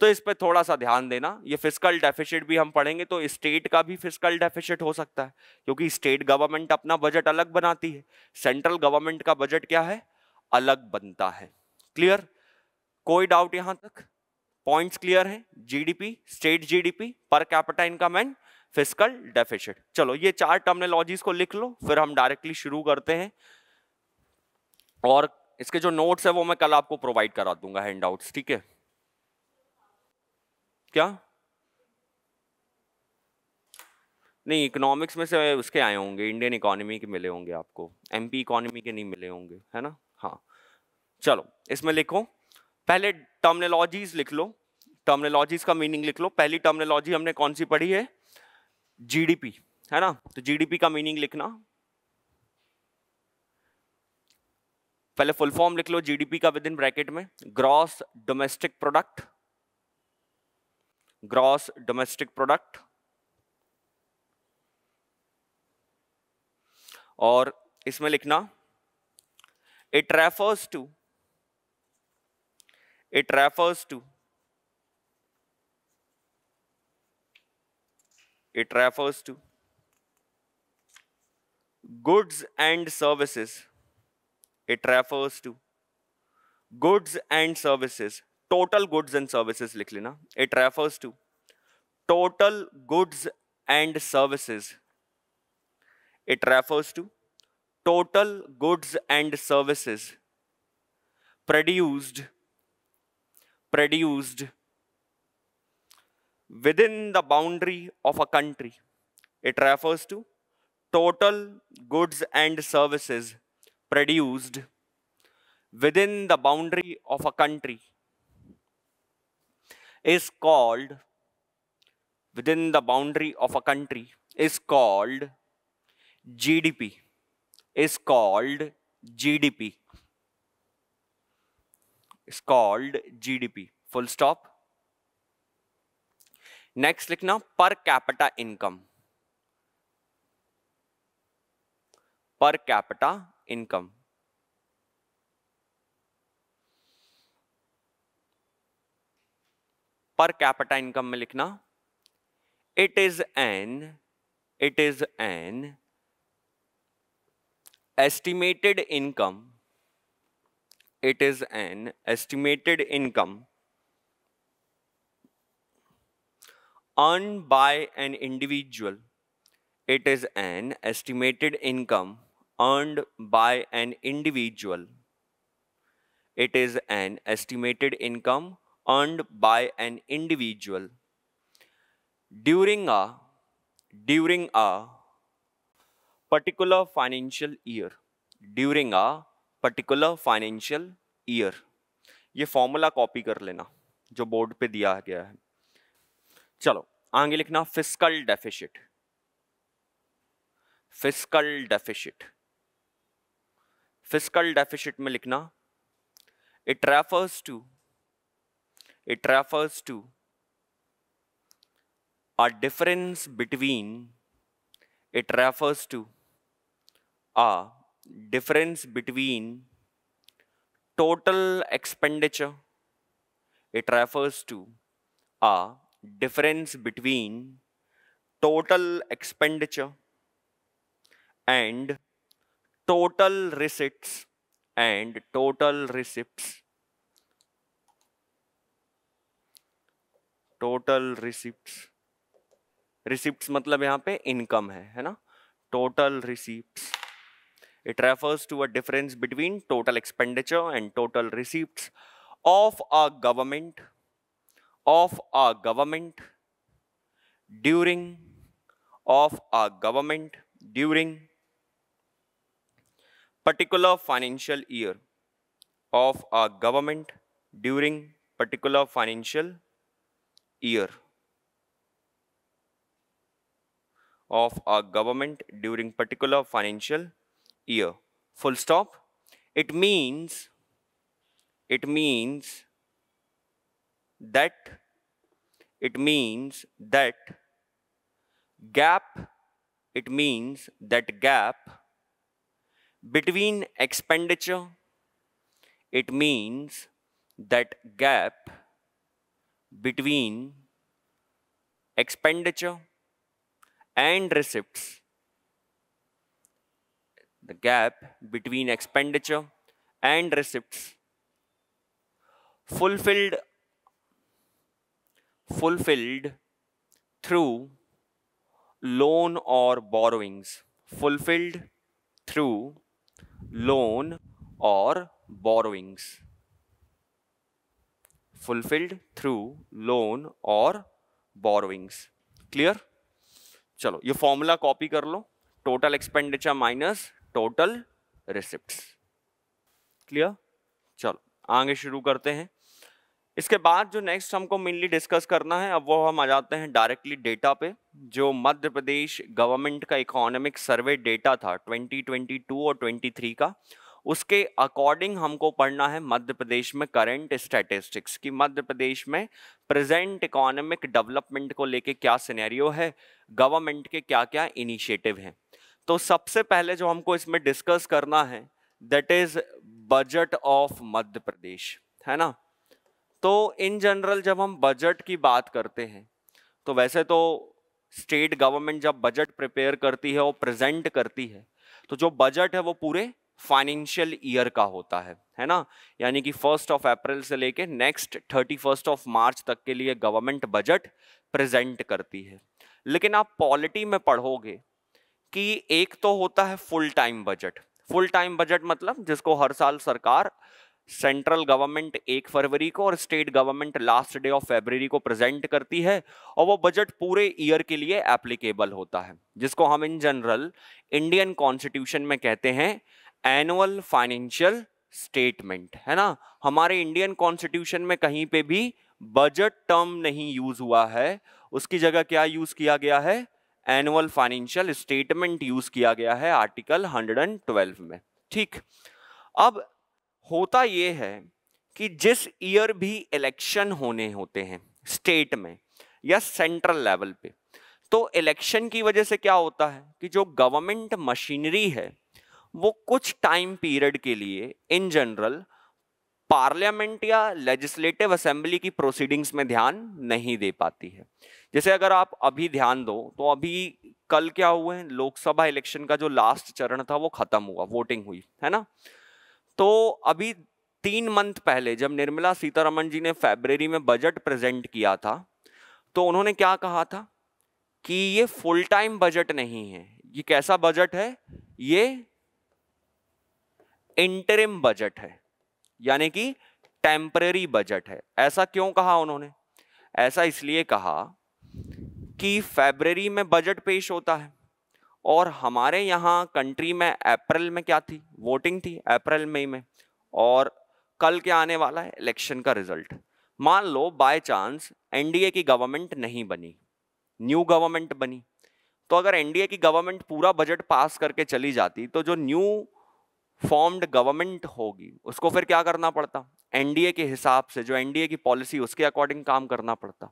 तो इस पर थोड़ा सा ध्यान देना ये फिजिकल डेफिशिट भी हम पढ़ेंगे तो स्टेट का भी फिजिकल डेफिशिट हो सकता है क्योंकि स्टेट गवर्नमेंट अपना बजट अलग बनाती है सेंट्रल गवर्नमेंट का बजट क्या है अलग बनता है क्लियर कोई डाउट यहां तक पॉइंट्स क्लियर हैं GDP state GDP per capita income and fiscal deficit चलो ये चार टर्मनोलॉजी को लिख लो फिर हम डायरेक्टली शुरू करते हैं और इसके जो नोट्स है वो मैं कल आपको प्रोवाइड करा दूंगा हैंड ठीक है क्या नहीं इकोनॉमिक्स में से उसके आए होंगे इंडियन इकोनॉमी के मिले होंगे आपको एमपी इकोनॉमी के नहीं मिले होंगे है ना हाँ चलो इसमें लिखो पहले टर्मिनोलॉजीज लिख लो टर्मिनोलॉजीज का मीनिंग लिख लो पहली टर्मिनोलॉजी हमने कौन सी पढ़ी है जीडीपी है ना तो जीडीपी का मीनिंग लिखना पहले फुल फॉर्म लिख लो जीडीपी का विद इन ब्रैकेट में gross domestic product gross domestic product और इसमें लिखना it refers to it refers to it refers to goods and services it refers to goods and services total goods and services लिख लेना it refers to total goods and services it refers to total goods and services produced produced within the boundary of a country. It refers to total goods and services produced within the boundary of a country is called within the boundary of a country is called GDP is called GDP is called GDP. Full stop next लिखना per capita income per capita income per capita income में लिखना it is an it is an estimated income it is an estimated income earned by an individual. It is an estimated income earned by an individual. It is an estimated income earned by an individual during a during a particular financial year during a particular financial year ये formula copy कर लेना जो board पे दिया गया है चलो आगे लिखना fiscal deficit fiscal deficit fiscal deficit में लिखना it refers to it refers to a difference between it refers to a difference between total expenditure it refers to a difference between total expenditure and total receipts and total receipts total receipt receipt मतलब यहाँ पे income है है ना total receipt It refers to a difference between total expenditure and total receipts of our government, of a government, during, of a government, during particular financial year, of our government, during particular financial year. of a government during particular financial year. Full stop. It means, it means that, it means that gap, it means that gap between expenditure, it means that gap between expenditure and receipts the gap between expenditure and receipts fulfilled fulfilled through loan or borrowings fulfilled through loan or borrowings fulfilled through loan or borrowings clear चलो ये formula copy कर लो total expenditure minus total receipt clear चलो आगे शुरू करते हैं इसके बाद जो नेक्स्ट हमको मेनली डिस्कस करना है अब वो हम आ जाते हैं डायरेक्टली डेटा पे जो मध्य प्रदेश गवर्नमेंट का इकोनॉमिक सर्वे डेटा था 2022 और 23 का उसके अकॉर्डिंग हमको पढ़ना है मध्य प्रदेश में करंट स्टैटिस्टिक्स कि मध्य प्रदेश में प्रेजेंट इकोनॉमिक डेवलपमेंट को लेके क्या सिनेरियो है गवर्नमेंट के क्या क्या इनिशिएटिव हैं तो सबसे पहले जो हमको इसमें डिस्कस करना है that is budget of Madhya Pradesh है ना तो इन जनरल जब हम बजट की बात करते हैं तो वैसे तो स्टेट गवर्नमेंट जब बजट प्रिपेयर करती है और प्रेजेंट करती है तो जो बजट है वो पूरे फाइनेंशियल ईयर का होता है है ना यानी कि फर्स्ट ऑफ अप्रैल से लेके next thirty first of March तक के लिए गवर्नमेंट बजट प्रेजेंट करती है लेकिन आप पॉलिटी में पढ़ोगे कि एक तो होता है full time budget full time budget मतलब जिसको हर साल सरकार सेंट्रल गवर्नमेंट एक फरवरी को और state government last day of February को प्रेजेंट करती है और वो बजट पूरे ईयर के लिए एप्लीकेबल होता है जिसको हम इन जनरल इंडियन कॉन्स्टिट्यूशन में कहते हैं एनुअल फाइनेंशियल स्टेटमेंट है ना हमारे इंडियन कॉन्स्टिट्यूशन में कहीं पे भी बजट टर्म नहीं यूज हुआ है उसकी जगह क्या यूज किया गया है एनुअल फाइनेंशियल स्टेटमेंट यूज किया गया है आर्टिकल 112 में ठीक अब होता यह है कि जिस ईयर भी इलेक्शन होने होते हैं स्टेट में या सेंट्रल लेवल पे तो इलेक्शन की वजह से क्या होता है कि जो गवर्नमेंट मशीनरी है वो कुछ टाइम पीरियड के लिए इन जनरल पार्लियामेंट या लेजिस्लेटिव असेंबली की प्रोसीडिंग्स में ध्यान नहीं दे पाती है जैसे अगर आप अभी ध्यान दो तो अभी कल क्या हुए हैं लोकसभा इलेक्शन का जो लास्ट चरण था वो खत्म हुआ वोटिंग हुई है ना तो अभी तीन मंथ पहले जब निर्मला सीतारमन जी ने फेबररी में बजट प्रेजेंट किया था तो उन्होंने क्या कहा था कि ये फुल टाइम बजट नहीं है ये कैसा बजट है ये इंटरिम बजट है यानी कि टेम्परे बजट है ऐसा क्यों कहा उन्होंने ऐसा इसलिए कहा कि फेबररी में बजट पेश होता है और हमारे यहाँ कंट्री में अप्रैल में क्या थी वोटिंग थी अप्रैल मई में, और कल क्या आने वाला है इलेक्शन का रिजल्ट मान लो बाय चांस एनडीए की गवर्नमेंट नहीं बनी न्यू गवर्नमेंट बनी तो अगर एनडीए की गवर्नमेंट पूरा बजट पास करके चली जाती तो जो न्यू फॉर्म्ड गवर्नमेंट होगी उसको फिर क्या करना पड़ता एनडीए के हिसाब से जो एनडीए की पॉलिसी उसके अकॉर्डिंग काम करना पड़ता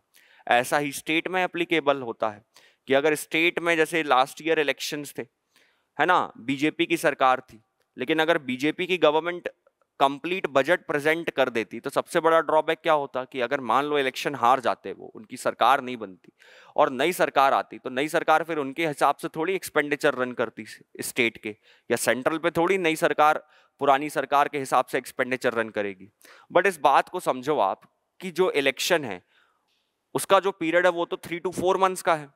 ऐसा ही स्टेट में अप्लीकेबल होता है कि अगर स्टेट में जैसे लास्ट ईयर इलेक्शंस थे है ना बीजेपी की सरकार थी लेकिन अगर बीजेपी की गवर्नमेंट कंप्लीट बजट प्रेजेंट कर देती तो सबसे बड़ा ड्रॉबैक क्या होता कि अगर मान लो इलेक्शन हार जाते वो उनकी सरकार नहीं बनती और नई सरकार आती तो नई सरकार फिर उनके हिसाब से थोड़ी एक्सपेंडिचर रन करती स्टेट के या सेंट्रल पे थोड़ी नई सरकार पुरानी सरकार के हिसाब से एक्सपेंडिचर रन करेगी बट इस बात को समझो आप कि जो इलेक्शन है उसका जो पीरियड है वो तो थ्री टू फोर मंथ्स का है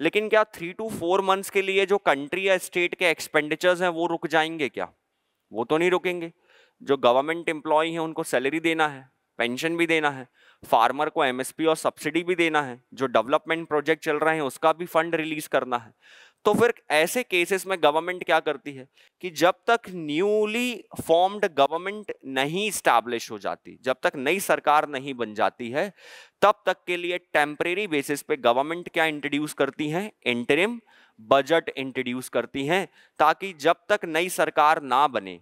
लेकिन क्या थ्री टू फोर मंथ्स के लिए जो कंट्री या स्टेट के एक्सपेंडिचर्स हैं वो रुक जाएंगे क्या वो तो नहीं रुकेंगे जो गवर्नमेंट एम्प्लॉय हैं उनको सैलरी देना है पेंशन भी देना है फार्मर को एमएसपी और सब्सिडी भी देना है जो डेवलपमेंट प्रोजेक्ट चल रहे हैं उसका भी फंड रिलीज करना है तो फिर ऐसे केसेस में गवर्नमेंट क्या करती है कि जब तक न्यूली फॉर्म्ड गवर्नमेंट नहीं स्टैब्लिश हो जाती जब तक नई सरकार नहीं बन जाती है तब तक के लिए टेम्परेरी बेसिस पे गवर्नमेंट क्या इंट्रोड्यूस करती हैं इंटरिम बजट इंट्रोड्यूस करती हैं ताकि जब तक नई सरकार ना बने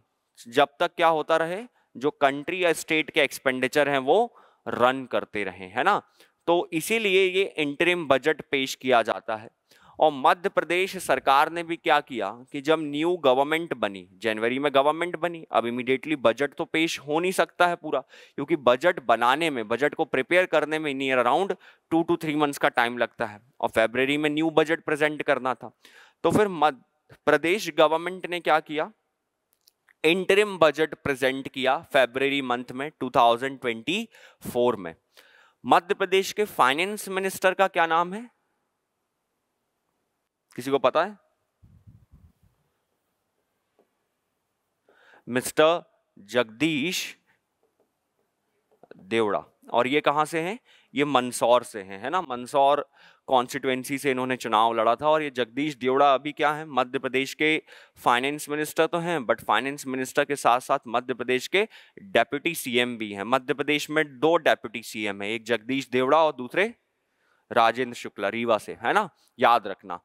जब तक क्या होता रहे जो कंट्री या स्टेट के एक्सपेंडिचर हैं वो रन करते रहे है ना तो इसीलिए ये इंटरिम बजट पेश किया जाता है और मध्य प्रदेश सरकार ने भी क्या किया कि जब न्यू गवर्नमेंट बनी जनवरी में गवर्नमेंट बनी अब इमिडिएटली बजट तो पेश हो नहीं सकता है पूरा क्योंकि बजट बनाने में बजट को प्रिपेयर करने में near around two two three months का टाइम लगता है और फेबररी में न्यू बजट प्रेजेंट करना था तो फिर मध्य प्रदेश गवर्नमेंट ने क्या किया इंटरिम बजट प्रेजेंट किया फेबररी मंथ में 2024 में मध्य प्रदेश के फाइनेंस मिनिस्टर का क्या नाम है किसी को पता है मिस्टर जगदीश देवड़ा और ये कहां से हैं ये मंदसौर से हैं है ना मंदसौर कॉन्स्टिट्युएंसी से इन्होंने चुनाव लड़ा था और ये जगदीश देवड़ा अभी क्या है मध्य प्रदेश के फाइनेंस मिनिस्टर तो हैं बट फाइनेंस मिनिस्टर के साथ साथ मध्य प्रदेश के डेप्यूटी सीएम भी हैं मध्य प्रदेश में दो डेप्यूटी सीएम है एक जगदीश देवड़ा और दूसरे राजेंद्र शुक्ला रीवा से है ना याद रखना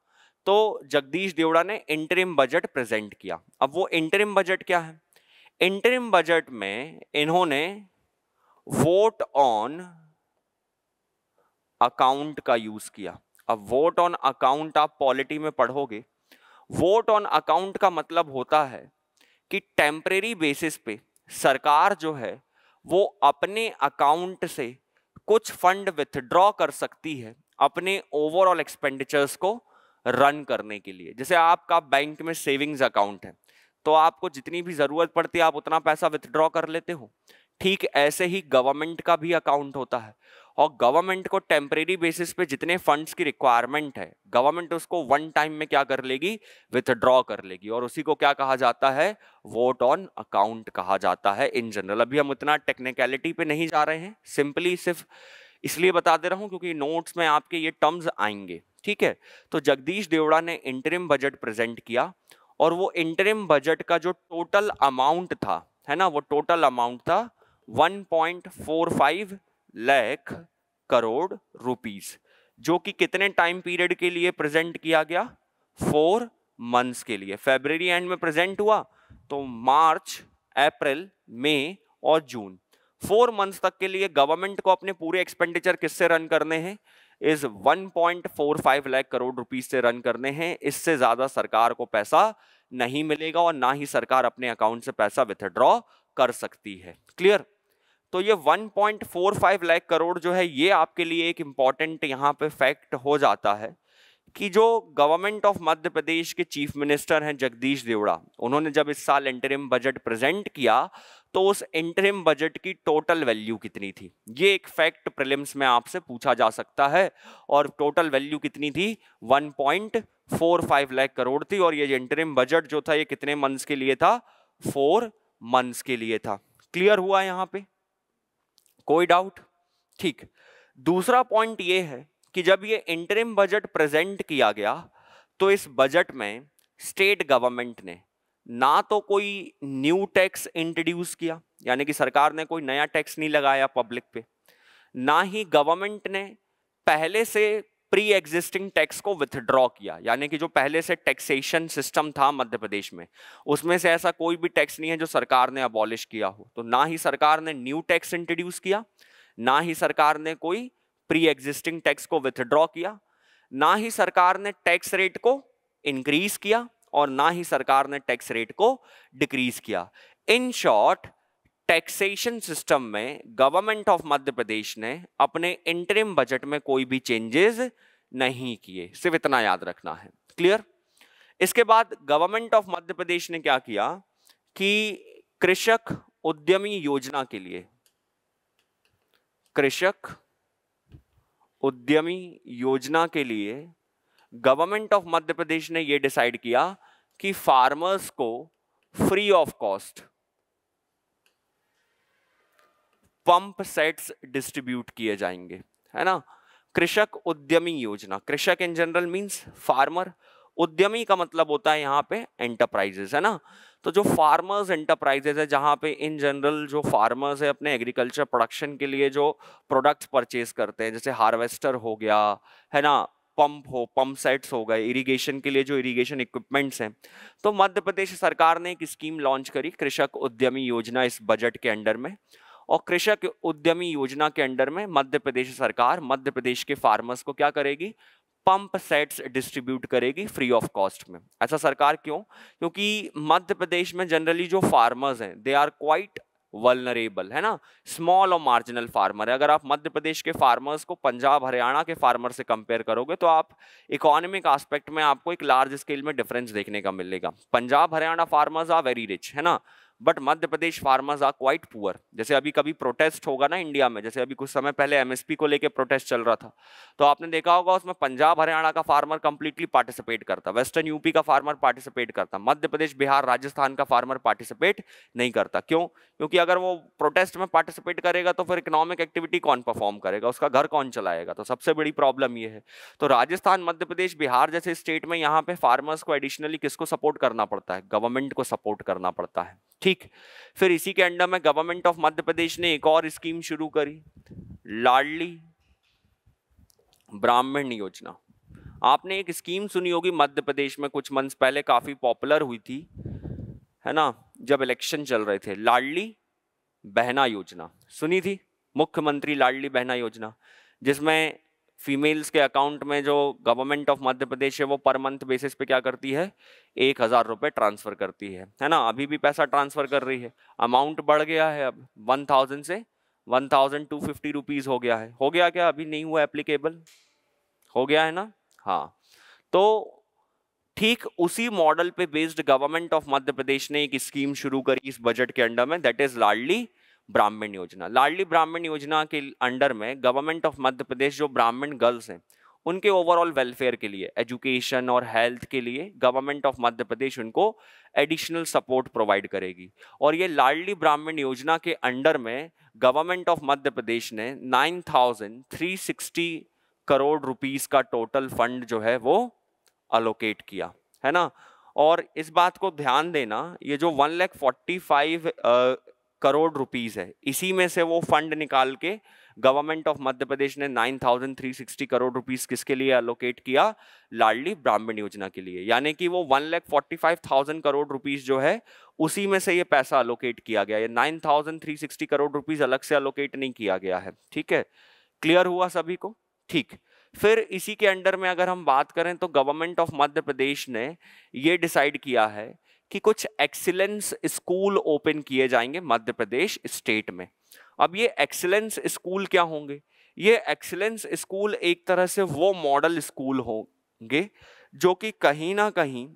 तो जगदीश देवड़ा ने इंटरिम बजट प्रेजेंट किया अब वो इंटरिम बजट क्या है इंटरिम बजट में इन्होंने वोट ऑन अकाउंट का यूज किया अब वोट ऑन अकाउंट आप पॉलिटी में पढ़ोगे वोट ऑन अकाउंट का मतलब होता है कि टेम्परेरी बेसिस पे सरकार जो है वो अपने अकाउंट से कुछ फंड विथड्रॉ कर सकती है अपने ओवरऑल एक्सपेंडिचर्स को रन करने के लिए जैसे आपका बैंक में सेविंग्स अकाउंट है तो आपको जितनी भी ज़रूरत पड़ती है आप उतना पैसा विथड्रॉ कर लेते हो ठीक ऐसे ही गवर्नमेंट का भी अकाउंट होता है और गवर्नमेंट को टेम्परेरी बेसिस पे जितने फंड्स की रिक्वायरमेंट है गवर्नमेंट उसको वन टाइम में क्या कर लेगी विथड्रॉ कर लेगी और उसी को क्या कहा जाता है वोट ऑन अकाउंट कहा जाता है इन जनरल अभी हम उतना टेक्निकलिटी पे नहीं जा रहे हैं सिंपली सिर्फ इसलिए बता दे रहा हूँ क्योंकि नोट्स में आपके ये टर्म्स आएंगे ठीक है तो जगदीश देवड़ा ने इंटरिम बजट प्रेजेंट किया और वो इंटरिम बजट का जो टोटल अमाउंट था है ना वो टोटल अमाउंट था 1.45 लाख करोड़ रुपीस जो कि कितने टाइम पीरियड के लिए प्रेजेंट किया गया फोर मंथ्स के लिए फेबररी एंड में प्रेजेंट हुआ तो मार्च अप्रैल मई और जून फोर मंथ तक के लिए गवर्नमेंट को अपने पूरे एक्सपेंडिचर किससे रन करने हैं इज 1.45 लाख करोड़ रुपीज से रन करने हैं इससे ज़्यादा सरकार को पैसा नहीं मिलेगा और ना ही सरकार अपने अकाउंट से पैसा विथड्रॉ कर सकती है क्लियर तो ये 1.45 लाख करोड़ जो है ये आपके लिए एक इम्पॉर्टेंट यहाँ पे फैक्ट हो जाता है कि जो गवर्नमेंट ऑफ मध्य प्रदेश के चीफ मिनिस्टर हैं जगदीश देवड़ा उन्होंने जब इस साल इंटरिम बजट प्रेजेंट किया तो उस इंटरिम बजट की टोटल वैल्यू कितनी थी ये एक फैक्ट प्रिलिम्स में आपसे पूछा जा सकता है और टोटल वैल्यू कितनी थी 1.45 लाख करोड़ थी और ये इंटरिम बजट जो था ये कितने मंथ्स के लिए था फोर मंथ्स के लिए था क्लियर हुआ यहाँ पे कोई डाउट ठीक दूसरा पॉइंट ये है कि जब ये इंटरिम बजट प्रेजेंट किया गया तो इस बजट में स्टेट गवर्नमेंट ने ना तो कोई न्यू टैक्स इंट्रोड्यूस किया यानी कि सरकार ने कोई नया टैक्स नहीं लगाया पब्लिक पे ना ही गवर्नमेंट ने पहले से प्री एग्जिस्टिंग टैक्स को विथड्रॉ किया यानी कि जो पहले से टैक्सेशन सिस्टम था मध्य प्रदेश में उसमें से ऐसा कोई भी टैक्स नहीं है जो सरकार ने अबॉलिश किया हो तो ना ही सरकार ने न्यू टैक्स इंट्रोड्यूस किया ना ही सरकार ने कोई प्री एग्जिस्टिंग टैक्स को विथड्रॉ किया ना ही सरकार ने टैक्स रेट को इंक्रीज किया और ना ही सरकार ने टैक्स रेट को डिक्रीज किया इन शॉर्ट टैक्सेशन सिस्टम में गवर्नमेंट ऑफ मध्य प्रदेश ने अपने इंटरिम बजट में कोई भी चेंजेस नहीं किए सिर्फ इतना याद रखना है क्लियर इसके बाद गवर्नमेंट ऑफ मध्य प्रदेश ने क्या किया कि कृषक उद्यमी योजना के लिए कृषक उद्यमी योजना के लिए गवर्नमेंट ऑफ मध्य प्रदेश ने यह डिसाइड किया कि फार्मर्स को free of cost pump sets distribute किए जाएंगे है ना कृषक उद्यमी योजना कृषक इन जनरल मींस फार्मर उद्यमी का मतलब होता है यहाँ पे एंटरप्राइजेस है ना तो जो फार्मर्स एंटरप्राइजेस है जहाँ पे इन जनरल जो फार्मर्स है अपने एग्रीकल्चर प्रोडक्शन के लिए जो प्रोडक्ट्स परचेज करते हैं जैसे हार्वेस्टर हो गया है ना पंप हो पंप सेट्स हो गए इरिगेशन के लिए जो इरिगेशन इक्विपमेंट्स हैं तो मध्य प्रदेश सरकार ने एक स्कीम लॉन्च करी कृषक उद्यमी योजना इस बजट के अंडर में और कृषक उद्यमी योजना के अंडर में मध्य प्रदेश सरकार मध्य प्रदेश के फार्मर्स को क्या करेगी पंप सेट्स डिस्ट्रीब्यूट करेगी फ्री ऑफ कॉस्ट में ऐसा सरकार क्यों क्योंकि मध्य प्रदेश में जनरली जो फार्मर्स हैं दे आर क्वाइट वलनरेबल है ना स्मॉल और मार्जिनल फार्मर है अगर आप मध्य प्रदेश के फार्मर्स को पंजाब हरियाणा के फार्मर से कंपेयर करोगे तो आप इकोनॉमिक एस्पेक्ट में आपको एक लार्ज स्केल में डिफरेंस देखने का मिलेगा Punjab Haryana farmers are very rich है ना but Madhya Pradesh farmers are quite poor जैसे अभी कभी प्रोटेस्ट होगा ना इंडिया में जैसे अभी कुछ समय पहले एमएसपी को लेके प्रोटेस्ट चल रहा था तो आपने देखा होगा उसमें पंजाब हरियाणा का फार्मर कंप्लीटली पार्टिसिपेट करता वेस्टर्न यूपी का फार्मर पार्टिसिपेट करता मध्य प्रदेश बिहार राजस्थान का फार्मर पार्टिसिपेट नहीं करता क्यों क्योंकि अगर वो प्रोटेस्ट में पार्टिसिपेट करेगा तो फिर इकोनॉमिक एक्टिविटी कौन परफॉर्म करेगा उसका घर कौन चलाएगा तो सबसे बड़ी प्रॉब्लम ये है तो राजस्थान मध्य प्रदेश बिहार जैसे स्टेट में यहाँ पे फार्मर्स को एडिशनली किसको सपोर्ट करना पड़ता है गवर्नमेंट को सपोर्ट करना पड़ता है ठीक ठीक फिर इसी के अंडर में गवर्नमेंट ऑफ मध्य प्रदेश ने एक और स्कीम शुरू करी लाडली ब्राह्मण योजना आपने एक स्कीम सुनी होगी मध्य प्रदेश में कुछ मंथ्स पहले काफ़ी पॉपुलर हुई थी है ना जब इलेक्शन चल रहे थे लाडली बहना योजना सुनी थी मुख्यमंत्री लाडली बहना योजना जिसमें फीमेल्स के अकाउंट में जो गवर्नमेंट ऑफ मध्य प्रदेश है वो पर मंथ बेसिस पे क्या करती है एक हज़ार रुपये ट्रांसफ़र करती है है ना अभी भी पैसा ट्रांसफ़र कर रही है अमाउंट बढ़ गया है अब वन थाउजेंड से one thousand two fifty rupees हो गया है हो गया क्या अभी नहीं हुआ एप्लीकेबल हो गया है ना हाँ तो ठीक उसी मॉडल पे based government of Madhya Pradesh ने एक स्कीम शुरू करी इस बजट के अंडर में दैट इज लार्डली ब्राह्मण योजना लाडली ब्राह्मण योजना के अंडर में गवर्नमेंट ऑफ मध्य प्रदेश जो ब्राह्मण गर्ल्स हैं उनके ओवरऑल वेलफेयर के लिए एजुकेशन और हेल्थ के लिए गवर्नमेंट ऑफ मध्य प्रदेश उनको एडिशनल सपोर्ट प्रोवाइड करेगी और ये लाडली ब्राह्मण योजना के अंडर में गवर्नमेंट ऑफ मध्य प्रदेश ने 9,360 करोड़ रुपीस का टोटल फंड जो है वो अलोकेट किया है ना और इस बात को ध्यान देना ये जो one lakh forty five crore rupees है इसी में से वो फंड निकाल के गवर्नमेंट ऑफ मध्य प्रदेश ने 9,360 करोड़ रुपीस किसके लिए एलोकेट किया लाडली ब्राह्मण योजना के लिए यानी कि वो one lakh forty five thousand crore rupees जो है उसी में से ये पैसा एलोकेट किया गया ये 9,360 करोड़ रुपीस अलग से एलोकेट नहीं किया गया है ठीक है क्लियर हुआ सभी को ठीक फिर इसी के अंडर में अगर हम बात करें तो गवर्नमेंट ऑफ मध्य प्रदेश ने ये डिसाइड किया है कि कुछ एक्सीलेंस स्कूल ओपन किए जाएंगे मध्य प्रदेश स्टेट में अब ये एक्सीलेंस स्कूल क्या होंगे ये एक्सीलेंस स्कूल एक तरह से वो मॉडल स्कूल होंगे जो कि कहीं ना कहीं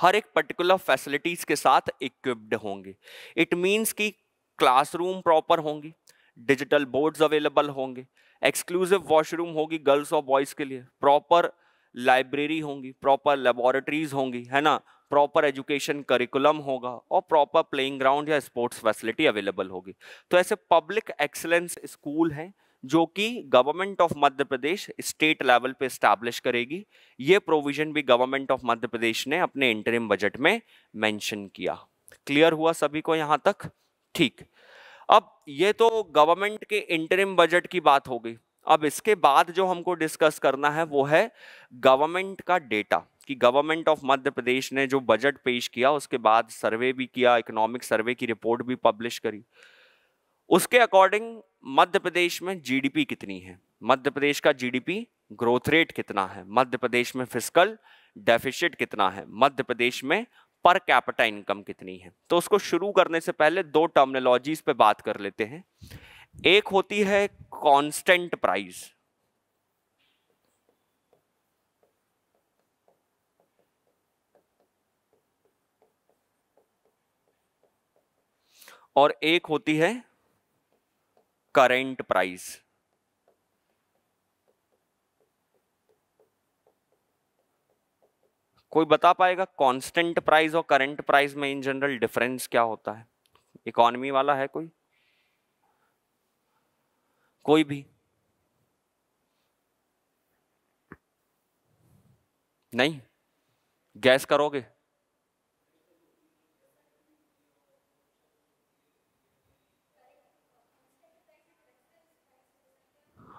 हर एक पर्टिकुलर फैसिलिटीज़ के साथ इक्विप्ड होंगे इट मीन्स कि क्लासरूम प्रॉपर होंगी डिजिटल बोर्ड्स अवेलेबल होंगे एक्सक्लूसिव वॉशरूम होगी गर्ल्स और बॉयज़ के लिए प्रॉपर लाइब्रेरी होंगी प्रॉपर लेबॉरेटरीज होंगी है ना प्रॉपर एजुकेशन करिकुलम होगा और प्रॉपर प्लेइंग ग्राउंड या स्पोर्ट्स फैसिलिटी अवेलेबल होगी तो ऐसे पब्लिक एक्सलेंस स्कूल हैं जो कि government of Madhya Pradesh state level पे इस्टेब्लिश करेगी ये प्रोविजन भी गवर्नमेंट ऑफ मध्य प्रदेश ने अपने इंटरिम बजट में मैंशन किया क्लियर हुआ सभी को यहाँ तक ठीक अब ये तो गवर्नमेंट के इंटरिम बजट की बात हो गई अब इसके बाद जो हमको डिस्कस करना है वो है गवर्नमेंट का डेटा कि गवर्नमेंट ऑफ मध्य प्रदेश ने जो बजट पेश किया उसके बाद सर्वे भी किया इकोनॉमिक सर्वे की रिपोर्ट भी पब्लिश करी उसके अकॉर्डिंग मध्य प्रदेश में जीडीपी कितनी है मध्य प्रदेश का जीडीपी ग्रोथ रेट कितना है मध्य प्रदेश में फिजिकल डेफिशिट कितना है मध्य प्रदेश में पर कैपिटा इनकम कितनी है तो उसको शुरू करने से पहले दो टर्मिनोलॉजीज पे बात कर लेते हैं एक होती है कांस्टेंट प्राइस और एक होती है करेंट प्राइस कोई बता पाएगा कांस्टेंट प्राइस और करेंट प्राइस में इन जनरल डिफरेंस क्या होता है इकोनॉमी वाला है कोई कोई भी नहीं गैस करोगे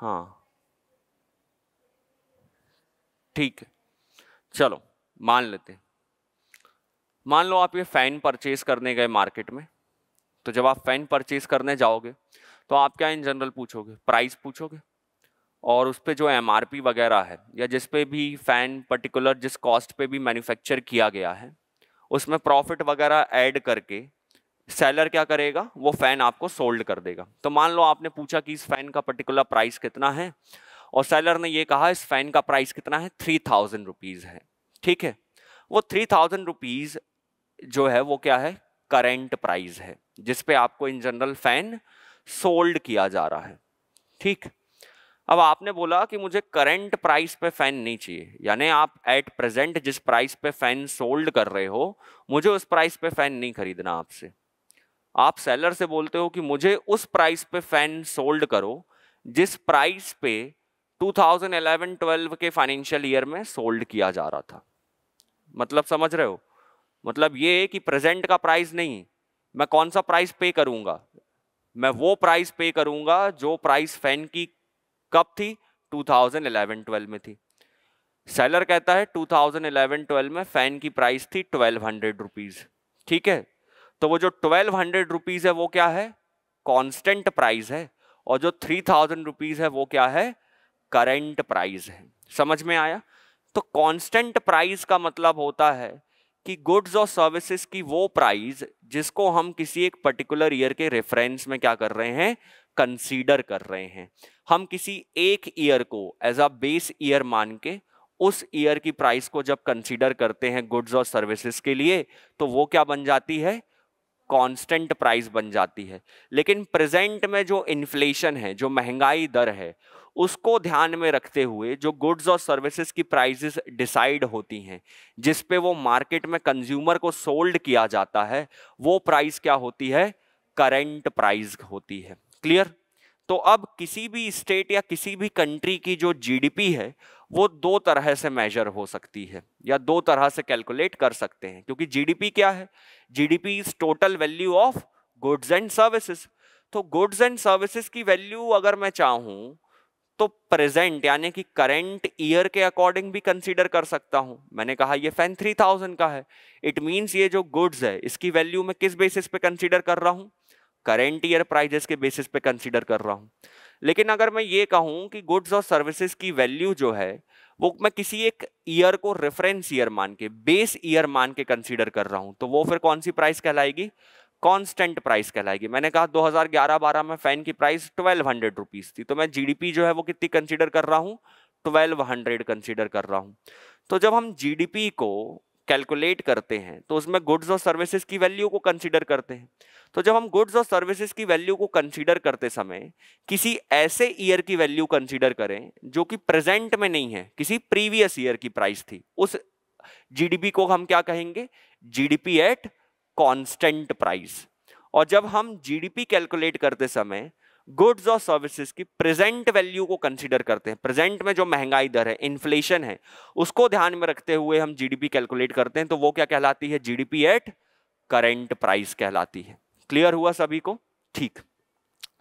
हाँ ठीक है चलो मान लेते मान लो आप ये फ़ैन परचेज करने गए मार्केट में तो जब आप फ़ैन परचेज करने जाओगे तो आप क्या इन जनरल पूछोगे प्राइस पूछोगे और उस पर जो एम वगैरह है या जिस पे भी फ़ैन पर्टिकुलर जिस कॉस्ट पे भी मैन्युफैक्चर किया गया है उसमें प्रॉफिट वगैरह ऐड करके सेलर क्या करेगा वो फैन आपको सोल्ड कर देगा तो मान लो आपने पूछा कि इस फैन का पर्टिकुलर प्राइस कितना है और सेलर ने ये कहा इस फैन का प्राइस कितना है थ्री थाउजेंड रुपीज़ है ठीक है वो थ्री थाउजेंड रुपीज़ जो है वो क्या है करेंट प्राइस है जिसपे आपको इन जनरल फैन सोल्ड किया जा रहा है ठीक अब आपने बोला कि मुझे करेंट प्राइस पे फैन नहीं चाहिए यानी आप एट प्रेजेंट जिस प्राइस पे फैन सोल्ड कर रहे हो मुझे उस प्राइस पे फैन नहीं खरीदना आपसे आप सेलर से बोलते हो कि मुझे उस प्राइस पे फैन सोल्ड करो जिस प्राइस पे 2011-12 के फाइनेंशियल ईयर में सोल्ड किया जा रहा था मतलब समझ रहे हो मतलब ये है कि प्रेजेंट का प्राइस नहीं मैं कौन सा प्राइस पे करूंगा मैं वो प्राइस पे करूंगा जो प्राइस फैन की कब थी 2011-12 में थी सेलर कहता है 2011-12 में फैन की प्राइस थी ट्वेल्व हंड्रेड रुपीज ठीक है तो वो जो ट्वेल्व हंड्रेड रुपीज है वो क्या है कांस्टेंट प्राइस है और जो थ्री थाउजेंड रुपीज है वो क्या है करेंट प्राइस है समझ में आया तो कांस्टेंट प्राइस का मतलब होता है कि गुड्स और सर्विसेज की वो प्राइस जिसको हम किसी एक पर्टिकुलर ईयर के रेफरेंस में क्या कर रहे हैं कंसीडर कर रहे हैं हम किसी एक ईयर को एज अ बेस ईयर मान के उस ईयर की प्राइस को जब कंसीडर करते हैं गुड्स और सर्विसेज के लिए तो वो क्या बन जाती है कांस्टेंट प्राइस बन जाती है लेकिन प्रेजेंट में जो इन्फ्लेशन है जो महंगाई दर है उसको ध्यान में रखते हुए जो गुड्स और सर्विसेज की प्राइसेस डिसाइड होती हैं जिस पे वो मार्केट में कंज्यूमर को सोल्ड किया जाता है वो प्राइस क्या होती है करेंट प्राइस होती है क्लियर तो अब किसी भी स्टेट या किसी भी कंट्री की जो जीडीपी है वो दो तरह से मेजर हो सकती है या दो तरह से कैलकुलेट कर सकते हैं क्योंकि जीडीपी क्या है GDP is total value of goods and services तो गुड्स एंड सर्विसेज की वैल्यू अगर मैं चाहूँ तो प्रेजेंट यानी कि करेंट ईयर के अकॉर्डिंग भी कंसीडर कर सकता हूं मैंने कहा ये फैन थ्री थाउजेंड का है इट मींस ये जो गुड्स है इसकी वैल्यू मैं किस बेसिस पे कंसीडर कर रहा हूं करेंट ईयर प्राइजेस के बेसिस पे कंसिडर कर रहा हूँ लेकिन अगर मैं ये कहूँ कि गुड्स और सर्विसेज की वैल्यू जो है वो मैं किसी एक ईयर को रेफरेंस ईयर मान के बेस ईयर मान के कंसिडर कर रहा हूँ तो वो फिर कौन सी प्राइस कहलाएगी कांस्टेंट प्राइस कहलाएगी मैंने कहा 2011-12 में फैन की प्राइस ट्वेल्व हंड्रेड थी तो मैं जीडीपी जो है वो कितनी कंसीडर कर रहा हूँ 1200 कंसीडर कर रहा हूँ तो जब हम जीडीपी को कैलकुलेट करते हैं तो उसमें गुड्स और सर्विसेज की वैल्यू को कंसिडर करते हैं तो जब हम गुड्स और सर्विसेज की वैल्यू को कंसिडर करते समय किसी ऐसे ईयर की वैल्यू कंसिडर करें जो कि प्रेजेंट में नहीं है किसी प्रीवियस ईयर की प्राइस थी उस जीडीपी को हम क्या कहेंगे जीडीपी एट कांस्टेंट प्राइस और जब हम जीडीपी कैलकुलेट करते समय गुड्स और सर्विसेज की प्रेजेंट वैल्यू को कंसीडर करते हैं प्रेजेंट में जो महंगाई दर है इन्फ्लेशन है उसको ध्यान में रखते हुए हम जीडीपी कैलकुलेट करते हैं तो वो क्या कहलाती है जीडीपी एट करेंट प्राइस कहलाती है क्लियर हुआ सभी को ठीक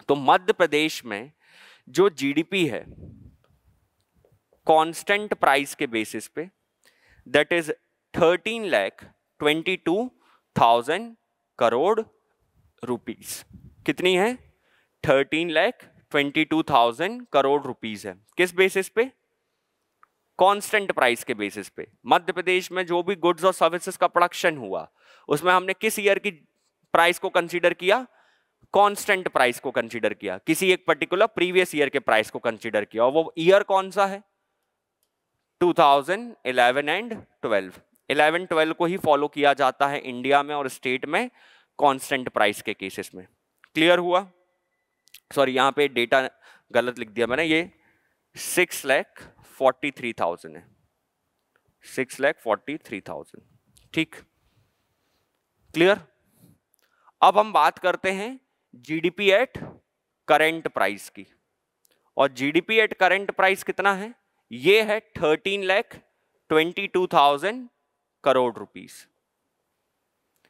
तो मध्य प्रदेश में जो जीडीपी है कांस्टेंट प्राइस के बेसिस पे that is thirteen lakh twenty two thousand crore rupees कितनी है thirteen lakh twenty two thousand crore rupees है किस बेसिस पे कांस्टेंट प्राइस के बेसिस पे मध्य प्रदेश में जो भी गुड्स और सर्विसेज का प्रोडक्शन हुआ उसमें हमने किस ईयर की प्राइस को कंसीडर किया कांस्टेंट प्राइस को कंसीडर किया किसी एक पर्टिकुलर प्रीवियस ईयर के प्राइस को कंसीडर किया और वो ईयर कौन सा है 2011 एंड 12 11 12 को ही फॉलो किया जाता है इंडिया में और स्टेट में कांस्टेंट प्राइस के केसेस में क्लियर हुआ सॉरी यहाँ पे डेटा गलत लिख दिया मैंने ये six lakh forty three thousand है six lakh forty three thousand ठीक क्लियर अब हम बात करते हैं जीडीपी एट करेंट प्राइस की और जीडीपी एट करेंट प्राइस कितना है ये है thirteen lakh twenty two thousand crore rupees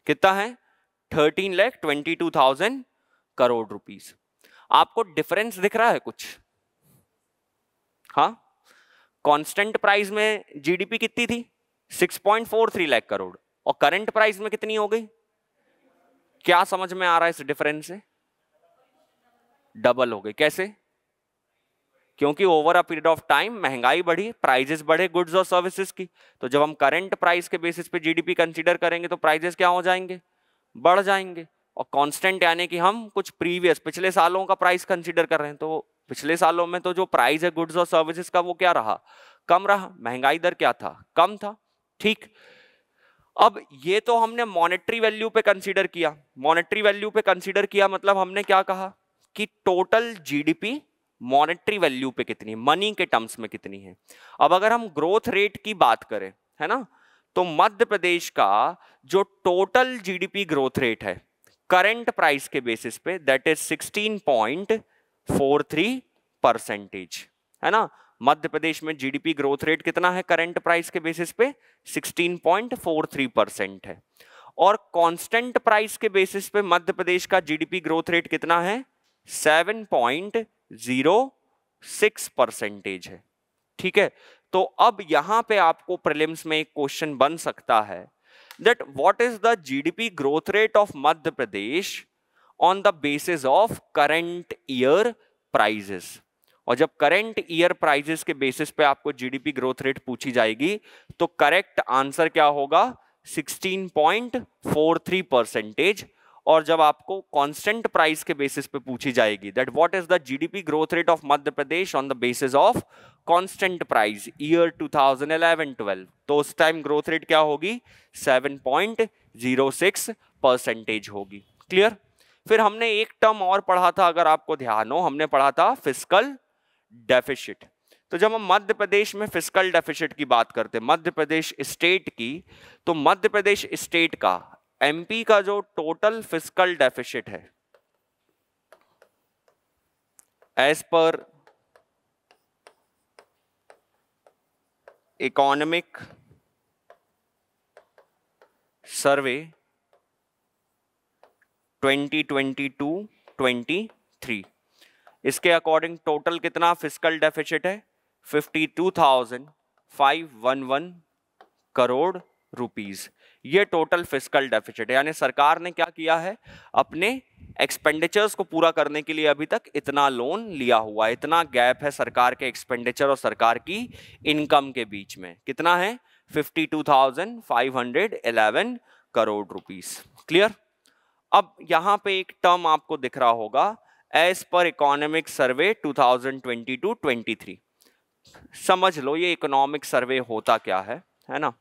कितना है thirteen lakh twenty two thousand crore rupees आपको डिफरेंस दिख रहा है कुछ हा कांस्टेंट प्राइस में जीडीपी कितनी थी 6.43 लाख करोड़ और करंट प्राइस में कितनी हो गई क्या समझ में आ रहा है इस डिफरेंस से डबल हो गई कैसे क्योंकि over a period of time महंगाई बढ़ी प्राइजेस बढ़े गुड्स और सर्विसेज की तो जब हम करंट प्राइस के बेसिस पे जीडीपी कंसीडर करेंगे तो प्राइजेस क्या हो जाएंगे बढ़ जाएंगे और कांस्टेंट यानी कि हम कुछ प्रीवियस पिछले सालों का प्राइस कंसीडर कर रहे हैं तो पिछले सालों में तो जो प्राइस है गुड्स और सर्विसेज का वो क्या रहा कम रहा महंगाई दर क्या था कम था ठीक अब ये तो हमने मॉनेटरी वैल्यू पे कंसीडर किया मॉनेटरी वैल्यू पे कंसीडर किया मतलब हमने क्या कहा कि टोटल जीडीपी मॉनेटरी वैल्यू पे कितनी मनी के टर्म्स में कितनी है अब अगर हम ग्रोथ रेट की बात करें है ना तो मध्य प्रदेश का जो टोटल जीडीपी ग्रोथ रेट है करेंट प्राइस के बेसिस पे दैट इज 16.43 परसेंटेज है ना मध्य प्रदेश में जीडीपी ग्रोथ रेट कितना है करंट प्राइस के बेसिस पे 16.43 परसेंट है और कांस्टेंट प्राइस के बेसिस पे मध्य प्रदेश का जीडीपी ग्रोथ रेट कितना है 7.06 परसेंटेज है ठीक है तो अब यहां पे आपको प्रिलिम्स में एक क्वेश्चन बन सकता है that what is the GDP growth rate of Madhya Pradesh on the basis of current year prices. और जब करंट ईयर प्राइजेस के बेसिस पे आपको जीडीपी ग्रोथ रेट पूछी जाएगी तो करेक्ट आंसर क्या होगा 16.43 परसेंटेज और जब आपको कांस्टेंट प्राइस के बेसिस पे पूछी जाएगी that what is the GDP growth rate of Madhya Pradesh on the basis of constant price year 2011-12 तो उस टाइम ग्रोथ रेट क्या होगी 7.06 परसेंटेज होगी क्लियर फिर हमने एक टर्म और पढ़ा था अगर आपको ध्यान हो हमने पढ़ा था फिस्कल डेफिशिट तो जब हम मध्य प्रदेश में फिस्कल डेफिशिट की बात करते हैं मध्य प्रदेश स्टेट की तो मध्य प्रदेश स्टेट का एमपी का जो टोटल फिस्कल डेफिशिट है एज पर इकोनॉमिक सर्वे 2022-23 इसके अकॉर्डिंग टोटल कितना फिजिकल डेफिसिट है 52,511 करोड़ रुपीस ये टोटल फिजिकल डेफिसिट है यानी सरकार ने क्या किया है अपने एक्सपेंडिचर्स को पूरा करने के लिए अभी तक इतना लोन लिया हुआ है इतना गैप है सरकार के एक्सपेंडिचर और सरकार की इनकम के बीच में कितना है 52,511 करोड़ रुपीस क्लियर अब यहाँ पे एक टर्म आपको दिख रहा होगा एज पर इकोनॉमिक सर्वे 2022-23 समझ लो ये इकोनॉमिक सर्वे होता क्या है है ना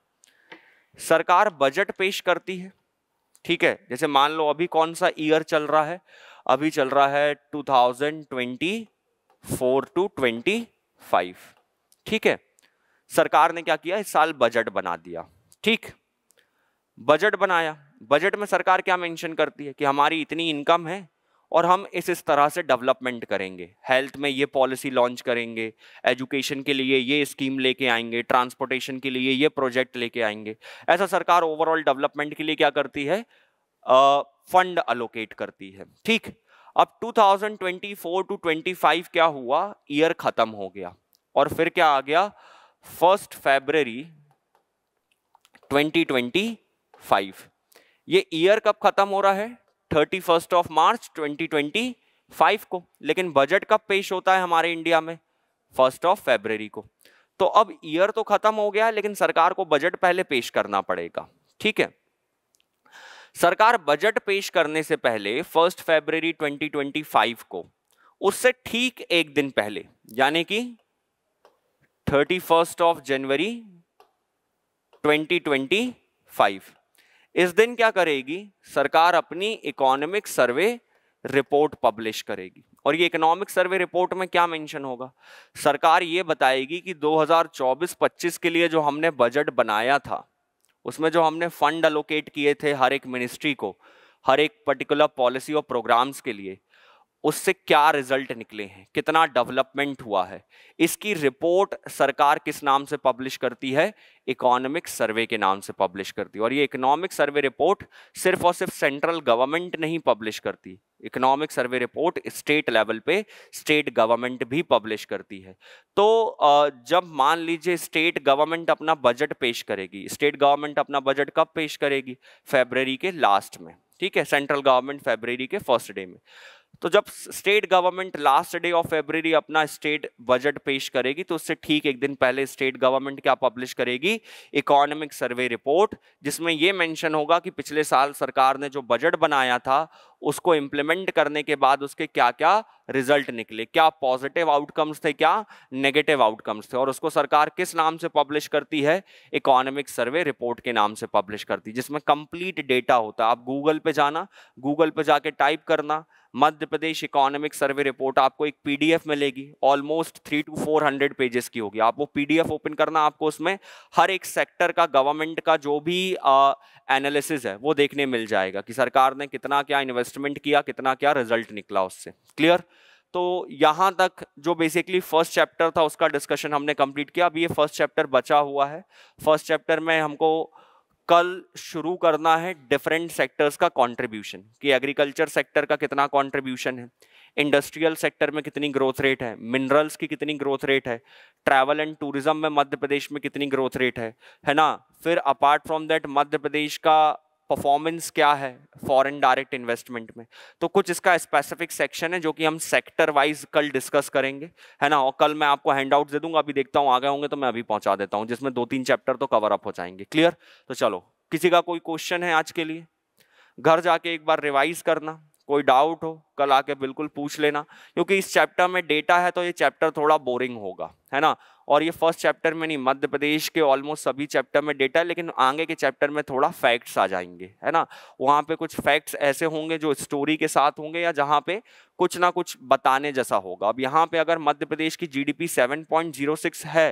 सरकार बजट पेश करती है ठीक है जैसे मान लो अभी कौन सा ईयर चल रहा है अभी चल रहा है 2024 टू 25 ठीक है सरकार ने क्या किया इस साल बजट बना दिया ठीक बजट बनाया बजट में सरकार क्या मेंशन करती है कि हमारी इतनी इनकम है और हम इस इस तरह से डेवलपमेंट करेंगे हेल्थ में ये पॉलिसी लॉन्च करेंगे एजुकेशन के लिए ये स्कीम लेके आएंगे ट्रांसपोर्टेशन के लिए ये प्रोजेक्ट लेके आएंगे ऐसा सरकार ओवरऑल डेवलपमेंट के लिए क्या करती है फंड uh, अलोकेट करती है ठीक अब 2024 टू 25 क्या हुआ ईयर खत्म हो गया और फिर क्या आ गया फर्स्ट फेबररी 2025 ये ईयर कब खत्म हो रहा है thirty first of March twenty twenty five को लेकिन बजट कब पेश होता है हमारे इंडिया में फर्स्ट ऑफ फेब्रवरी को तो अब ईयर तो खत्म हो गया लेकिन सरकार को बजट पहले पेश करना पड़ेगा ठीक है सरकार बजट पेश करने से पहले फर्स्ट ट्वेंटी 2025 को उससे ठीक एक दिन पहले यानी कि thirty first of January five इस दिन क्या करेगी सरकार अपनी इकोनॉमिक सर्वे रिपोर्ट पब्लिश करेगी और ये इकोनॉमिक सर्वे रिपोर्ट में क्या मेंशन होगा सरकार ये बताएगी कि 2024-25 के लिए जो हमने बजट बनाया था उसमें जो हमने फंड अलोकेट किए थे हर एक मिनिस्ट्री को हर एक पर्टिकुलर पॉलिसी और प्रोग्राम्स के लिए उससे क्या रिजल्ट निकले हैं कितना डेवलपमेंट हुआ है इसकी रिपोर्ट सरकार किस नाम से पब्लिश करती है इकोनॉमिक सर्वे के नाम से पब्लिश करती है और ये इकोनॉमिक सर्वे रिपोर्ट सिर्फ और सिर्फ सेंट्रल गवर्नमेंट नहीं पब्लिश करती economic survey report state level पे स्टेट गवर्नमेंट भी पब्लिश करती है तो जब मान लीजिए स्टेट गवर्नमेंट अपना बजट पेश करेगी स्टेट गवर्नमेंट अपना बजट कब पेश करेगी फेबररी के लास्ट में ठीक है सेंट्रल गवर्नमेंट फेबररी के फर्स्ट डे में तो जब state government last day of February अपना स्टेट बजट पेश करेगी तो उससे ठीक एक दिन पहले स्टेट गवर्नमेंट क्या पब्लिश करेगी इकोनॉमिक सर्वे रिपोर्ट जिसमें यह मेंशन होगा कि पिछले साल सरकार ने जो बजट बनाया था उसको इम्प्लीमेंट करने के बाद उसके क्या क्या रिजल्ट निकले क्या पॉजिटिव आउटकम्स थे क्या नेगेटिव आउटकम्स थे और उसको सरकार किस नाम से पब्लिश करती है इकोनॉमिक सर्वे रिपोर्ट के नाम से पब्लिश करती है जिसमें कंप्लीट डेटा होता है आप गूगल पे जाना गूगल पे जाके टाइप करना मध्य प्रदेश इकोनॉमिक सर्वे रिपोर्ट आपको एक पीडीएफ मिलेगी almost three two four hundred pages की होगी आप वो पीडीएफ ओपन करना आपको उसमें हर एक सेक्टर का गवर्नमेंट का जो भी एनालिसिस है वो देखने मिल जाएगा कि सरकार ने कितना क्या इन्वेस्टमेंट किया कितना क्या रिजल्ट निकला उससे क्लियर तो यहाँ तक जो बेसिकली फर्स्ट चैप्टर था उसका डिस्कशन हमने कंप्लीट किया अभी ये फर्स्ट चैप्टर बचा हुआ है फर्स्ट चैप्टर में हमको कल शुरू करना है डिफरेंट सेक्टर्स का कंट्रीब्यूशन कि एग्रीकल्चर सेक्टर का कितना कंट्रीब्यूशन है इंडस्ट्रियल सेक्टर में कितनी ग्रोथ रेट है मिनरल्स की कितनी ग्रोथ रेट है ट्रैवल एंड टूरिज्म में मध्य प्रदेश में कितनी ग्रोथ रेट है है ना फिर apart from that Madhya Pradesh का परफॉर्मेंस क्या है फॉरेन डायरेक्ट इन्वेस्टमेंट में तो कुछ इसका स्पेसिफिक सेक्शन है जो कि हम सेक्टर वाइज कल डिस्कस करेंगे है ना और कल मैं आपको हैंड आउट दे दूंगा अभी देखता हूँ आ गए होंगे तो मैं अभी पहुंचा देता हूँ जिसमें दो तीन चैप्टर तो कवर अप हो जाएंगे क्लियर तो चलो किसी का कोई क्वेश्चन है आज के लिए घर जाके एक बार रिवाइज करना कोई डाउट हो कल आके बिल्कुल पूछ लेना क्योंकि इस चैप्टर में डेटा है तो ये चैप्टर थोड़ा बोरिंग होगा है ना और ये फर्स्ट चैप्टर में नहीं मध्य प्रदेश के ऑलमोस्ट सभी चैप्टर में डेटा है लेकिन आगे के चैप्टर में थोड़ा फैक्ट्स आ जाएंगे है ना वहाँ पे कुछ फैक्ट्स ऐसे होंगे जो स्टोरी के साथ होंगे या जहाँ पे कुछ ना कुछ बताने जैसा होगा अब यहाँ पे अगर मध्य प्रदेश की जीडीपी डी है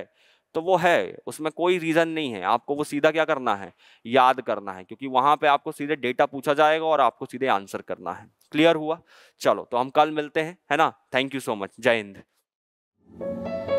तो वो है उसमें कोई रीज़न नहीं है आपको वो सीधा क्या करना है याद करना है क्योंकि वहाँ पे आपको सीधे डेटा पूछा जाएगा और आपको सीधे आंसर करना है क्लियर हुआ चलो तो हम कल मिलते हैं है ना थैंक यू सो मच जय हिंद